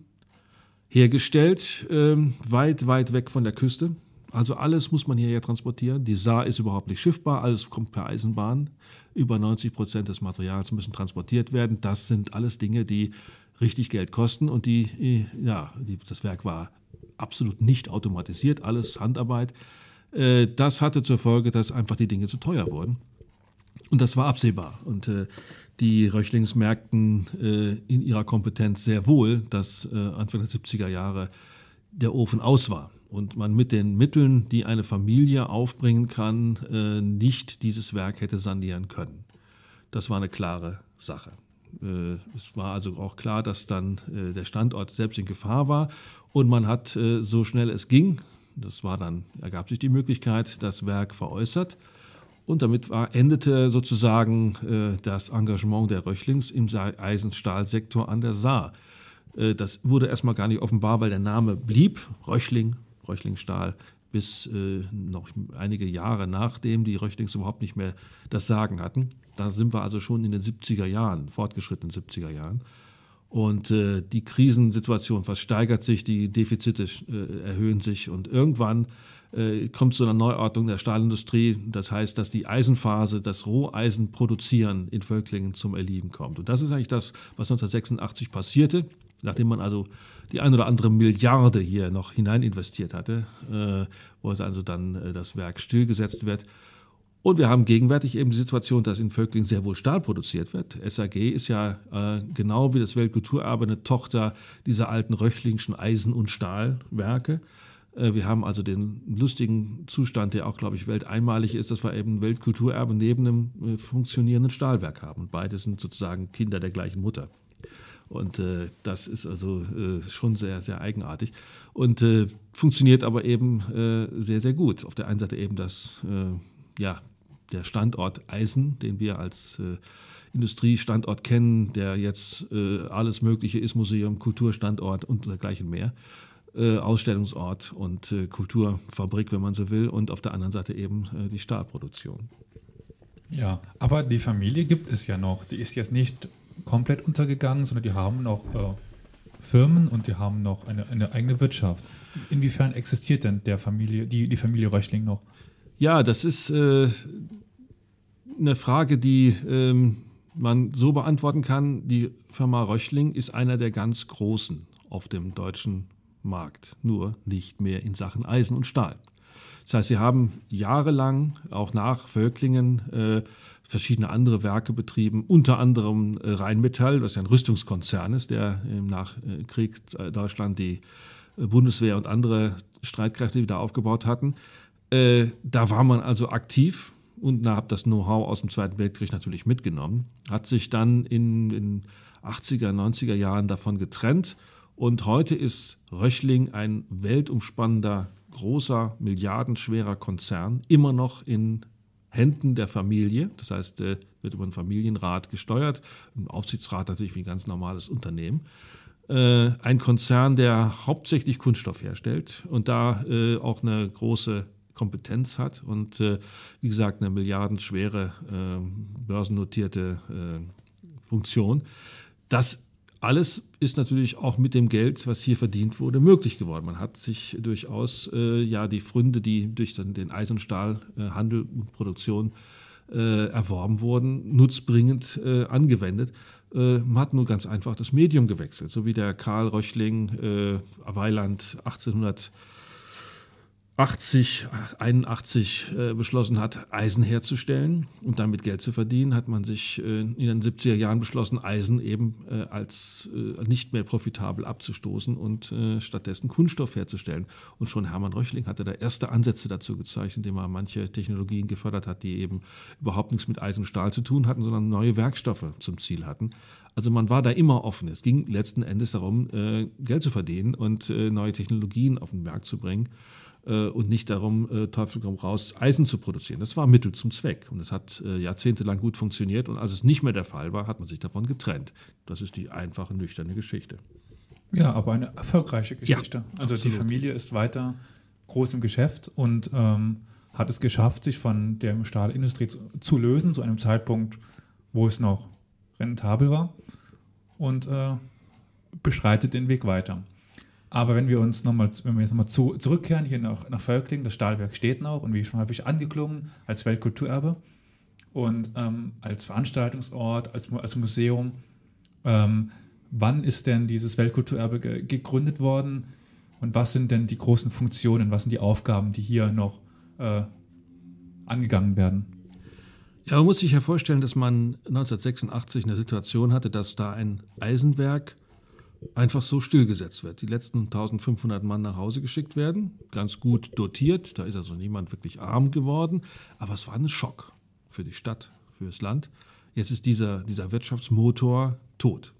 hergestellt, äh, weit, weit weg von der Küste. Also alles muss man hierher transportieren. Die Saar ist überhaupt nicht schiffbar, alles kommt per Eisenbahn. Über 90 Prozent des Materials müssen transportiert werden. Das sind alles Dinge, die richtig Geld kosten und die, äh, ja, die, das Werk war absolut nicht automatisiert, alles Handarbeit. Äh, das hatte zur Folge, dass einfach die Dinge zu teuer wurden. Und das war absehbar. Und äh, die Röchlings merkten äh, in ihrer Kompetenz sehr wohl, dass Anfang der 70er Jahre der Ofen aus war und man mit den Mitteln, die eine Familie aufbringen kann, nicht dieses Werk hätte sanieren können. Das war eine klare Sache. Äh, es war also auch klar, dass dann äh, der Standort selbst in Gefahr war. Und man hat äh, so schnell es ging, das war dann, ergab sich die Möglichkeit, das Werk veräußert. Und damit war, endete sozusagen das Engagement der Röchlings im Eisenstahlsektor an der Saar. das wurde erstmal gar nicht offenbar, weil der Name blieb, Röchling, Röchlingstahl, bis äh, noch einige Jahre nachdem die Röchlings überhaupt nicht mehr das Sagen hatten. Da sind wir also schon in den 70er Jahren, fortgeschrittenen 70er Jahren. Und äh, die Krisensituation versteigert sich, die Defizite äh, erhöhen sich und irgendwann äh, kommt es zu einer Neuordnung der Stahlindustrie. Das heißt, dass die Eisenphase, das Roheisenproduzieren in Völklingen zum Erliegen kommt. Und das ist eigentlich das, was 1986 passierte, nachdem man also die ein oder andere Milliarde hier noch hinein investiert hatte, äh, wollte also dann äh, das Werk stillgesetzt wird. Und wir haben gegenwärtig eben die Situation, dass in Völklingen sehr wohl Stahl produziert wird. SAG ist ja äh, genau wie das Weltkulturerbe eine Tochter dieser alten röchlingschen Eisen- und Stahlwerke. Äh, wir haben also den lustigen Zustand, der auch, glaube ich, welteinmalig ist, dass wir eben Weltkulturerbe neben einem äh, funktionierenden Stahlwerk haben. Beide sind sozusagen Kinder der gleichen Mutter. Und äh, das ist also äh, schon sehr, sehr eigenartig und äh, funktioniert aber eben äh, sehr, sehr gut. Auf der einen Seite eben das, äh, ja, der Standort Eisen, den wir als äh, Industriestandort kennen, der jetzt alles Mögliche ist, Museum, Kulturstandort und dergleichen mehr. Ausstellungsort und Kulturfabrik, wenn man so will, und auf der anderen Seite eben die Stahlproduktion. Ja, aber die Familie gibt es ja noch. Die ist jetzt nicht komplett untergegangen, sondern die haben noch äh, Firmen und die haben noch eine, eine, eigene Wirtschaft. Inwiefern existiert denn der Familie, die, die Familie Röchling noch? Ja, das ist äh, eine Frage, die ähm, man so beantworten kann. Die Firma Röchling ist einer der ganz großen auf dem deutschen Markt, nur nicht mehr in Sachen Eisen und Stahl. Das heißt, sie haben jahrelang, auch nach Völklingen, äh, verschiedene andere Werke betrieben, unter anderem äh, Rheinmetall, was ja ein Rüstungskonzern ist, der im Nachkrieg äh, Deutschland die äh, Bundeswehr und andere Streitkräfte wieder aufgebaut hatten. Da war man also aktiv und habe das Know-how aus dem Zweiten Weltkrieg natürlich mitgenommen, hat sich dann in den 80er, 90er Jahren davon getrennt und heute ist Röchling ein weltumspannender, großer, milliardenschwerer Konzern, immer noch in Händen der Familie. Das heißt, äh, wird über einen Familienrat gesteuert. Ein Aufsichtsrat natürlich wie ein ganz normales Unternehmen. Äh, ein Konzern, der hauptsächlich Kunststoff herstellt und da äh, auch eine große Kompetenz hat und wie gesagt eine milliardenschwere börsennotierte Funktion. Das alles ist natürlich auch mit dem Geld, was hier verdient wurde, möglich geworden. Man hat sich durchaus äh, ja die Fründe, die durch den, den Eis- und Stahlhandel äh, und Produktion äh, erworben wurden, nutzbringend äh, angewendet. Äh, man hat nur ganz einfach das Medium gewechselt, so wie der Karl Röchling äh, Weiland 1800 80, 81 äh, beschlossen hat, Eisen herzustellen und damit Geld zu verdienen, hat man sich äh, in den 70er Jahren beschlossen, Eisen eben äh, als äh, nicht mehr profitabel abzustoßen und äh, stattdessen Kunststoff herzustellen. Und schon Hermann Röchling hatte da erste Ansätze dazu gezeigt, indem er manche Technologien gefördert hat, die eben überhaupt nichts mit Eisen und Stahl zu tun hatten, sondern neue Werkstoffe zum Ziel hatten. Also man war da immer offen. Es ging letzten Endes darum, äh, Geld zu verdienen und neue Technologien auf den Markt zu bringen. Äh, und nicht darum, äh, Teufel komm raus, Eisen zu produzieren. Das war Mittel zum Zweck und es hat äh, jahrzehntelang gut funktioniert und als es nicht mehr der Fall war, hat man sich davon getrennt. Das ist die einfache, nüchterne Geschichte. Ja, aber eine erfolgreiche Geschichte. Ja, also absolut. die Familie ist weiter groß im Geschäft und ähm, hat es geschafft, sich von der Stahlindustrie zu, zu, lösen, zu einem Zeitpunkt, wo es noch rentabel war und äh, beschreitet den Weg weiter. Aber wenn wir uns nochmal, wenn jetzt nochmal zu, zurückkehren, hier nach, nach Völkling, das Stahlwerk steht noch und wie schon häufig angeklungen, als Weltkulturerbe und ähm, als Veranstaltungsort, als, als Museum. Ähm, wann ist denn dieses Weltkulturerbe ge gegründet worden und was sind denn die großen Funktionen, was sind die Aufgaben, die hier noch äh, angegangen werden? Ja, man muss sich ja vorstellen, dass man 1986 eine Situation hatte, dass da ein Eisenwerk einfach so stillgesetzt wird. Die letzten 1500 Mann nach Hause geschickt werden, ganz gut dotiert, da ist also niemand wirklich arm geworden, aber es war ein Schock für die Stadt, für das Land. Jetzt ist dieser, dieser Wirtschaftsmotor tot.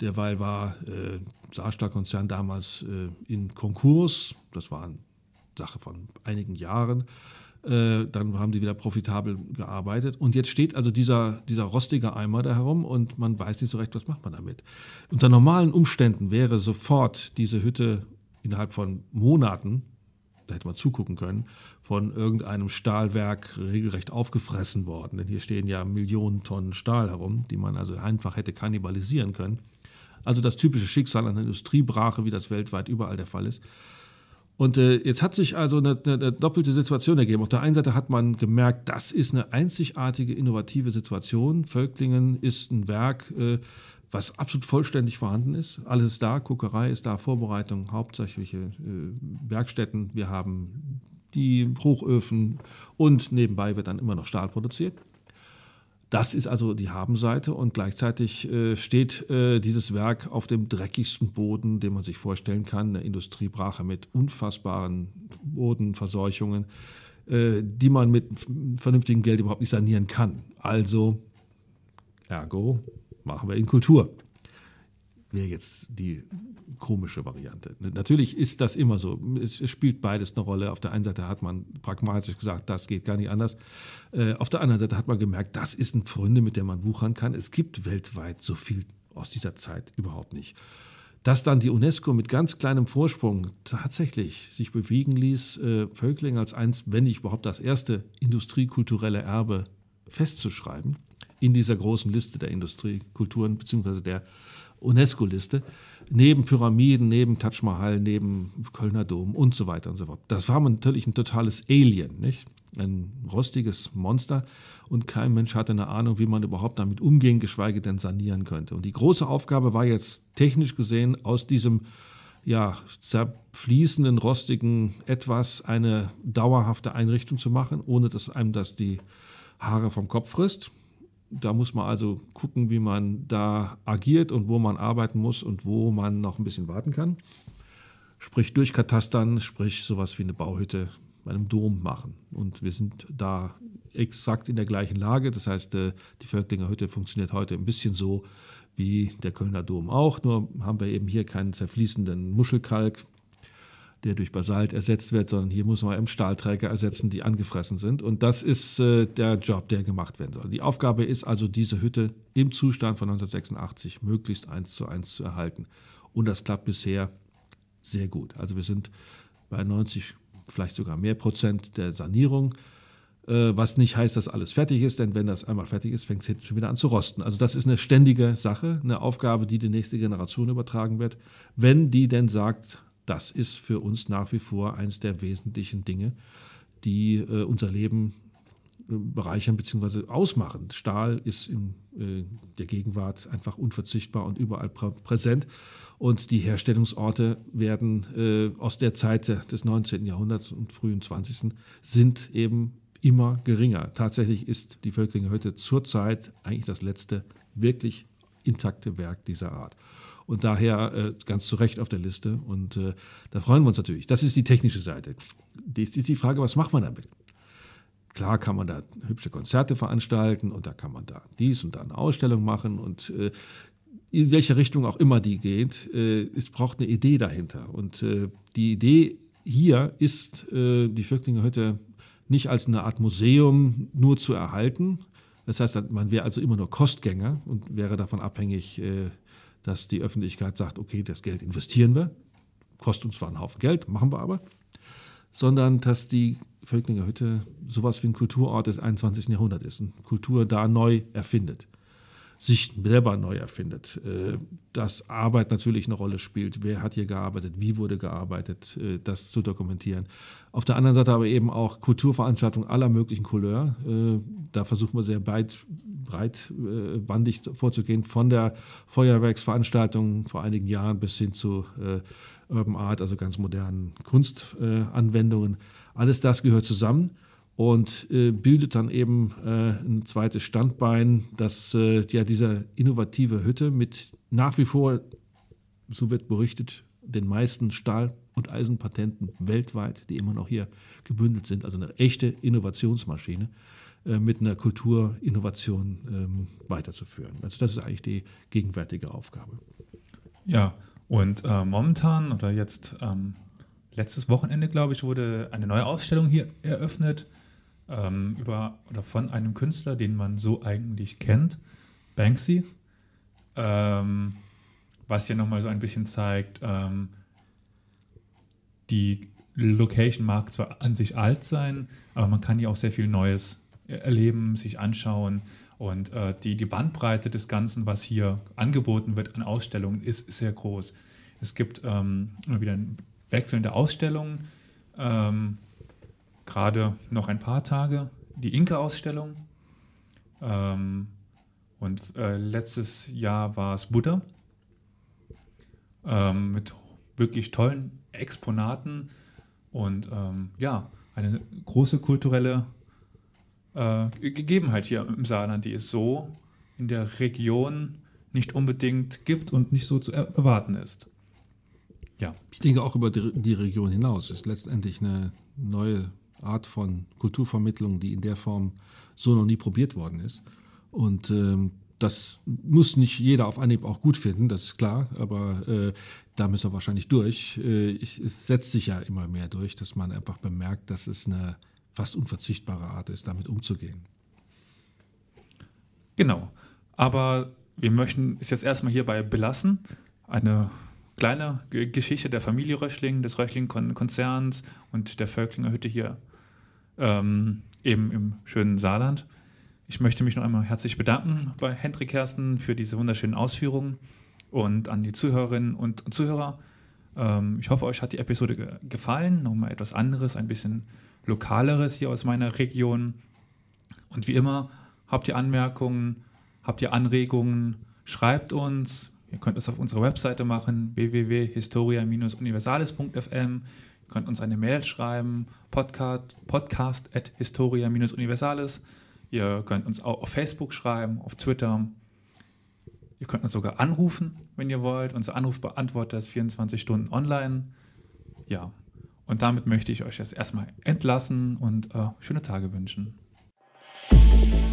Derweil war äh, Saarstahl-Konzern damals äh, in Konkurs, das war eine Sache von einigen Jahren äh, dann haben die wieder profitabel gearbeitet. Und jetzt steht also dieser, dieser rostige Eimer da herum und man weiß nicht so recht, was macht man damit. Unter normalen Umständen wäre sofort diese Hütte innerhalb von Monaten da hätte man zugucken können, von irgendeinem Stahlwerk regelrecht aufgefressen worden. Denn hier stehen ja Millionen Tonnen Stahl herum, die man also einfach hätte kannibalisieren können. Also das typische Schicksal einer Industriebrache, wie das weltweit überall der Fall ist. Und äh, jetzt hat sich also eine, eine, eine, doppelte Situation ergeben. Auf der einen Seite hat man gemerkt, das ist eine einzigartige, innovative Situation. Völklingen ist ein Werk, äh, was absolut vollständig vorhanden ist. Alles ist da, Kokerei ist da, Vorbereitung, hauptsächliche äh, Werkstätten. Wir haben die Hochöfen und nebenbei wird dann immer noch Stahl produziert. Das ist also die Habenseite und gleichzeitig äh, steht äh, dieses Werk auf dem dreckigsten Boden, den man sich vorstellen kann, eine Industriebrache mit unfassbaren Bodenverseuchungen, äh, die man mit vernünftigem Geld überhaupt nicht sanieren kann. Also, ergo, machen wir ihn Kultur wäre jetzt die komische Variante. Natürlich ist das immer so. Es, spielt beides eine Rolle. Auf der einen Seite hat man pragmatisch gesagt, das geht gar nicht anders. Äh, auf der anderen Seite hat man gemerkt, das ist eine Fründe, mit der man wuchern kann. Es gibt weltweit so viel aus dieser Zeit überhaupt nicht. Dass dann die UNESCO mit ganz kleinem Vorsprung tatsächlich sich bewegen ließ, äh, Völkling als eins, wenn nicht überhaupt das erste industriekulturelle Erbe festzuschreiben, in dieser großen Liste der Industriekulturen bzw. der äh, UNESCO-Liste, neben Pyramiden, neben Taj Mahal, neben Kölner Dom und so weiter und so fort. Das war natürlich ein totales Alien, nicht? ein rostiges Monster und kein Mensch hatte eine Ahnung, wie man überhaupt damit umgehen, geschweige denn sanieren könnte. Und die große Aufgabe war jetzt technisch gesehen, aus diesem ja, zerfließenden, rostigen etwas eine dauerhafte Einrichtung zu machen, ohne dass einem das die Haare vom Kopf frisst. Da muss man also gucken, wie man da agiert und wo man arbeiten muss und wo man noch ein bisschen warten kann. Sprich durchkatastern, sprich sowas wie eine Bauhütte bei einem Dom machen. Und wir sind da exakt in der gleichen Lage. Das heißt, äh, die Völklinger Hütte funktioniert heute ein bisschen so wie der Kölner Dom auch, nur haben wir eben hier keinen zerfließenden Muschelkalk, der durch Basalt ersetzt wird, sondern hier muss man eben Stahlträger ersetzen, die angefressen sind. Und das ist äh, der Job, der gemacht werden soll. Die Aufgabe ist also, diese Hütte im Zustand von 1986 möglichst eins zu eins zu erhalten. Und das klappt bisher sehr gut. Also wir sind bei 90, vielleicht sogar mehr Prozent der Sanierung äh, was nicht heißt, dass alles fertig ist, denn wenn das einmal fertig ist, fängt es hinten schon wieder an zu rosten. Also das ist eine ständige Sache, eine Aufgabe, die die nächste Generation übertragen wird, wenn die denn sagt, das ist für uns nach wie vor eines der wesentlichen Dinge, die äh, unser Leben äh, bereichern bzw. ausmachen. Stahl ist in äh, der Gegenwart einfach unverzichtbar und überall prä präsent. Und die Herstellungsorte werden äh, aus der Zeit des 19. Jahrhunderts und frühen 20. sind eben immer geringer. Tatsächlich ist die Völklinge heute zurzeit eigentlich das letzte wirklich intakte Werk dieser Art und daher äh, ganz zu Recht auf der Liste. Und äh, da freuen wir uns natürlich. Das ist die technische Seite. Das ist die Frage, was macht man damit? Klar kann man da hübsche Konzerte veranstalten und da kann man da dies und da eine Ausstellung machen und äh, in welche Richtung auch immer die geht, äh, es braucht eine Idee dahinter. Und äh, die Idee hier ist, äh, die Flüchtlingehütte nicht als eine Art Museum nur zu erhalten. Das heißt, man wäre also immer nur Kostgänger und wäre davon abhängig, dass die Öffentlichkeit sagt, okay, das Geld investieren wir, kostet uns zwar einen Haufen Geld, machen wir aber, sondern dass die Völklinger Hütte sowas wie ein Kulturort des 21. Jahrhunderts ist und Kultur da neu erfindet sich selber neu erfindet. Äh, dass Arbeit natürlich eine Rolle spielt. Wer hat hier gearbeitet? Wie wurde gearbeitet? Äh, das zu dokumentieren. Auf der anderen Seite aber eben auch Kulturveranstaltungen aller möglichen Couleur. Äh, da versuchen wir sehr breit, breitbandig vorzugehen, von der Feuerwerksveranstaltung vor einigen Jahren bis hin zu Urban Art, also ganz modernen Kunstanwendungen. Alles das gehört zusammen und äh, bildet dann eben äh, ein zweites Standbein, dass äh, ja dieser innovative Hütte mit nach wie vor, so wird berichtet, den meisten Stahl- und Eisenpatenten weltweit, die immer noch hier gebündelt sind. Also eine echte Innovationsmaschine äh, mit einer Kulturinnovation ähm, weiterzuführen. Also das ist eigentlich die gegenwärtige Aufgabe. Ja, und äh, momentan oder jetzt ähm letztes Wochenende, glaube ich, wurde eine neue Ausstellung hier eröffnet ähm, über oder von einem Künstler, den man so eigentlich kennt, Banksy. Ähm, was hier nochmal so ein bisschen zeigt, ähm, die Location mag zwar an sich alt sein, aber man kann hier auch sehr viel Neues erleben, sich anschauen. Und äh, die, die Bandbreite des Ganzen, was hier angeboten wird an Ausstellungen, ist, ist sehr groß. Es gibt ähm, immer wieder wechselnde Ausstellungen, ähm, gerade noch ein paar Tage die Inka-Ausstellung. Ähm, und äh, letztes Jahr war es Buddha ähm, mit wirklich tollen Exponaten und ähm, ja, eine große kulturelle äh, Gegebenheit hier im Saarland, die es so in der Region nicht unbedingt gibt und nicht so zu erwarten ist. Ja. Ich denke auch über die, die Region hinaus. Es ist letztendlich eine neue Art von Kulturvermittlung, die in der Form so noch nie probiert worden ist. Und ähm, das muss nicht jeder auf Anhieb auch gut finden, das ist klar, aber äh, da müssen wir wahrscheinlich durch. Äh, ich, es setzt sich ja immer mehr durch, dass man einfach bemerkt, dass es eine fast unverzichtbare Art ist, damit umzugehen. Genau, aber wir möchten es jetzt erstmal hierbei belassen. Eine kleine Geschichte der Familie Röchling, des Röchling-Konzerns und der Völklinger Hütte hier ähm, eben im schönen Saarland. Ich möchte mich noch einmal herzlich bedanken bei Hendrik Kersten für diese wunderschönen Ausführungen und an die Zuhörerinnen und Zuhörer. Ähm, ich hoffe, euch hat die Episode ge gefallen. Nochmal etwas anderes, ein bisschen lokaleres hier aus meiner Region. Und wie immer, habt ihr Anmerkungen, habt ihr Anregungen, schreibt uns, Ihr könnt es auf unserer Webseite machen, www.historia-universales.fm. Ihr könnt uns eine Mail schreiben, podcast, podcast universales Ihr könnt uns auch auf Facebook schreiben, auf Twitter. Ihr könnt uns sogar anrufen, wenn ihr wollt. Unser Anrufbeantworter ist 24 Stunden online. Ja, und damit möchte ich euch jetzt erstmal entlassen und äh, schöne Tage wünschen. Musik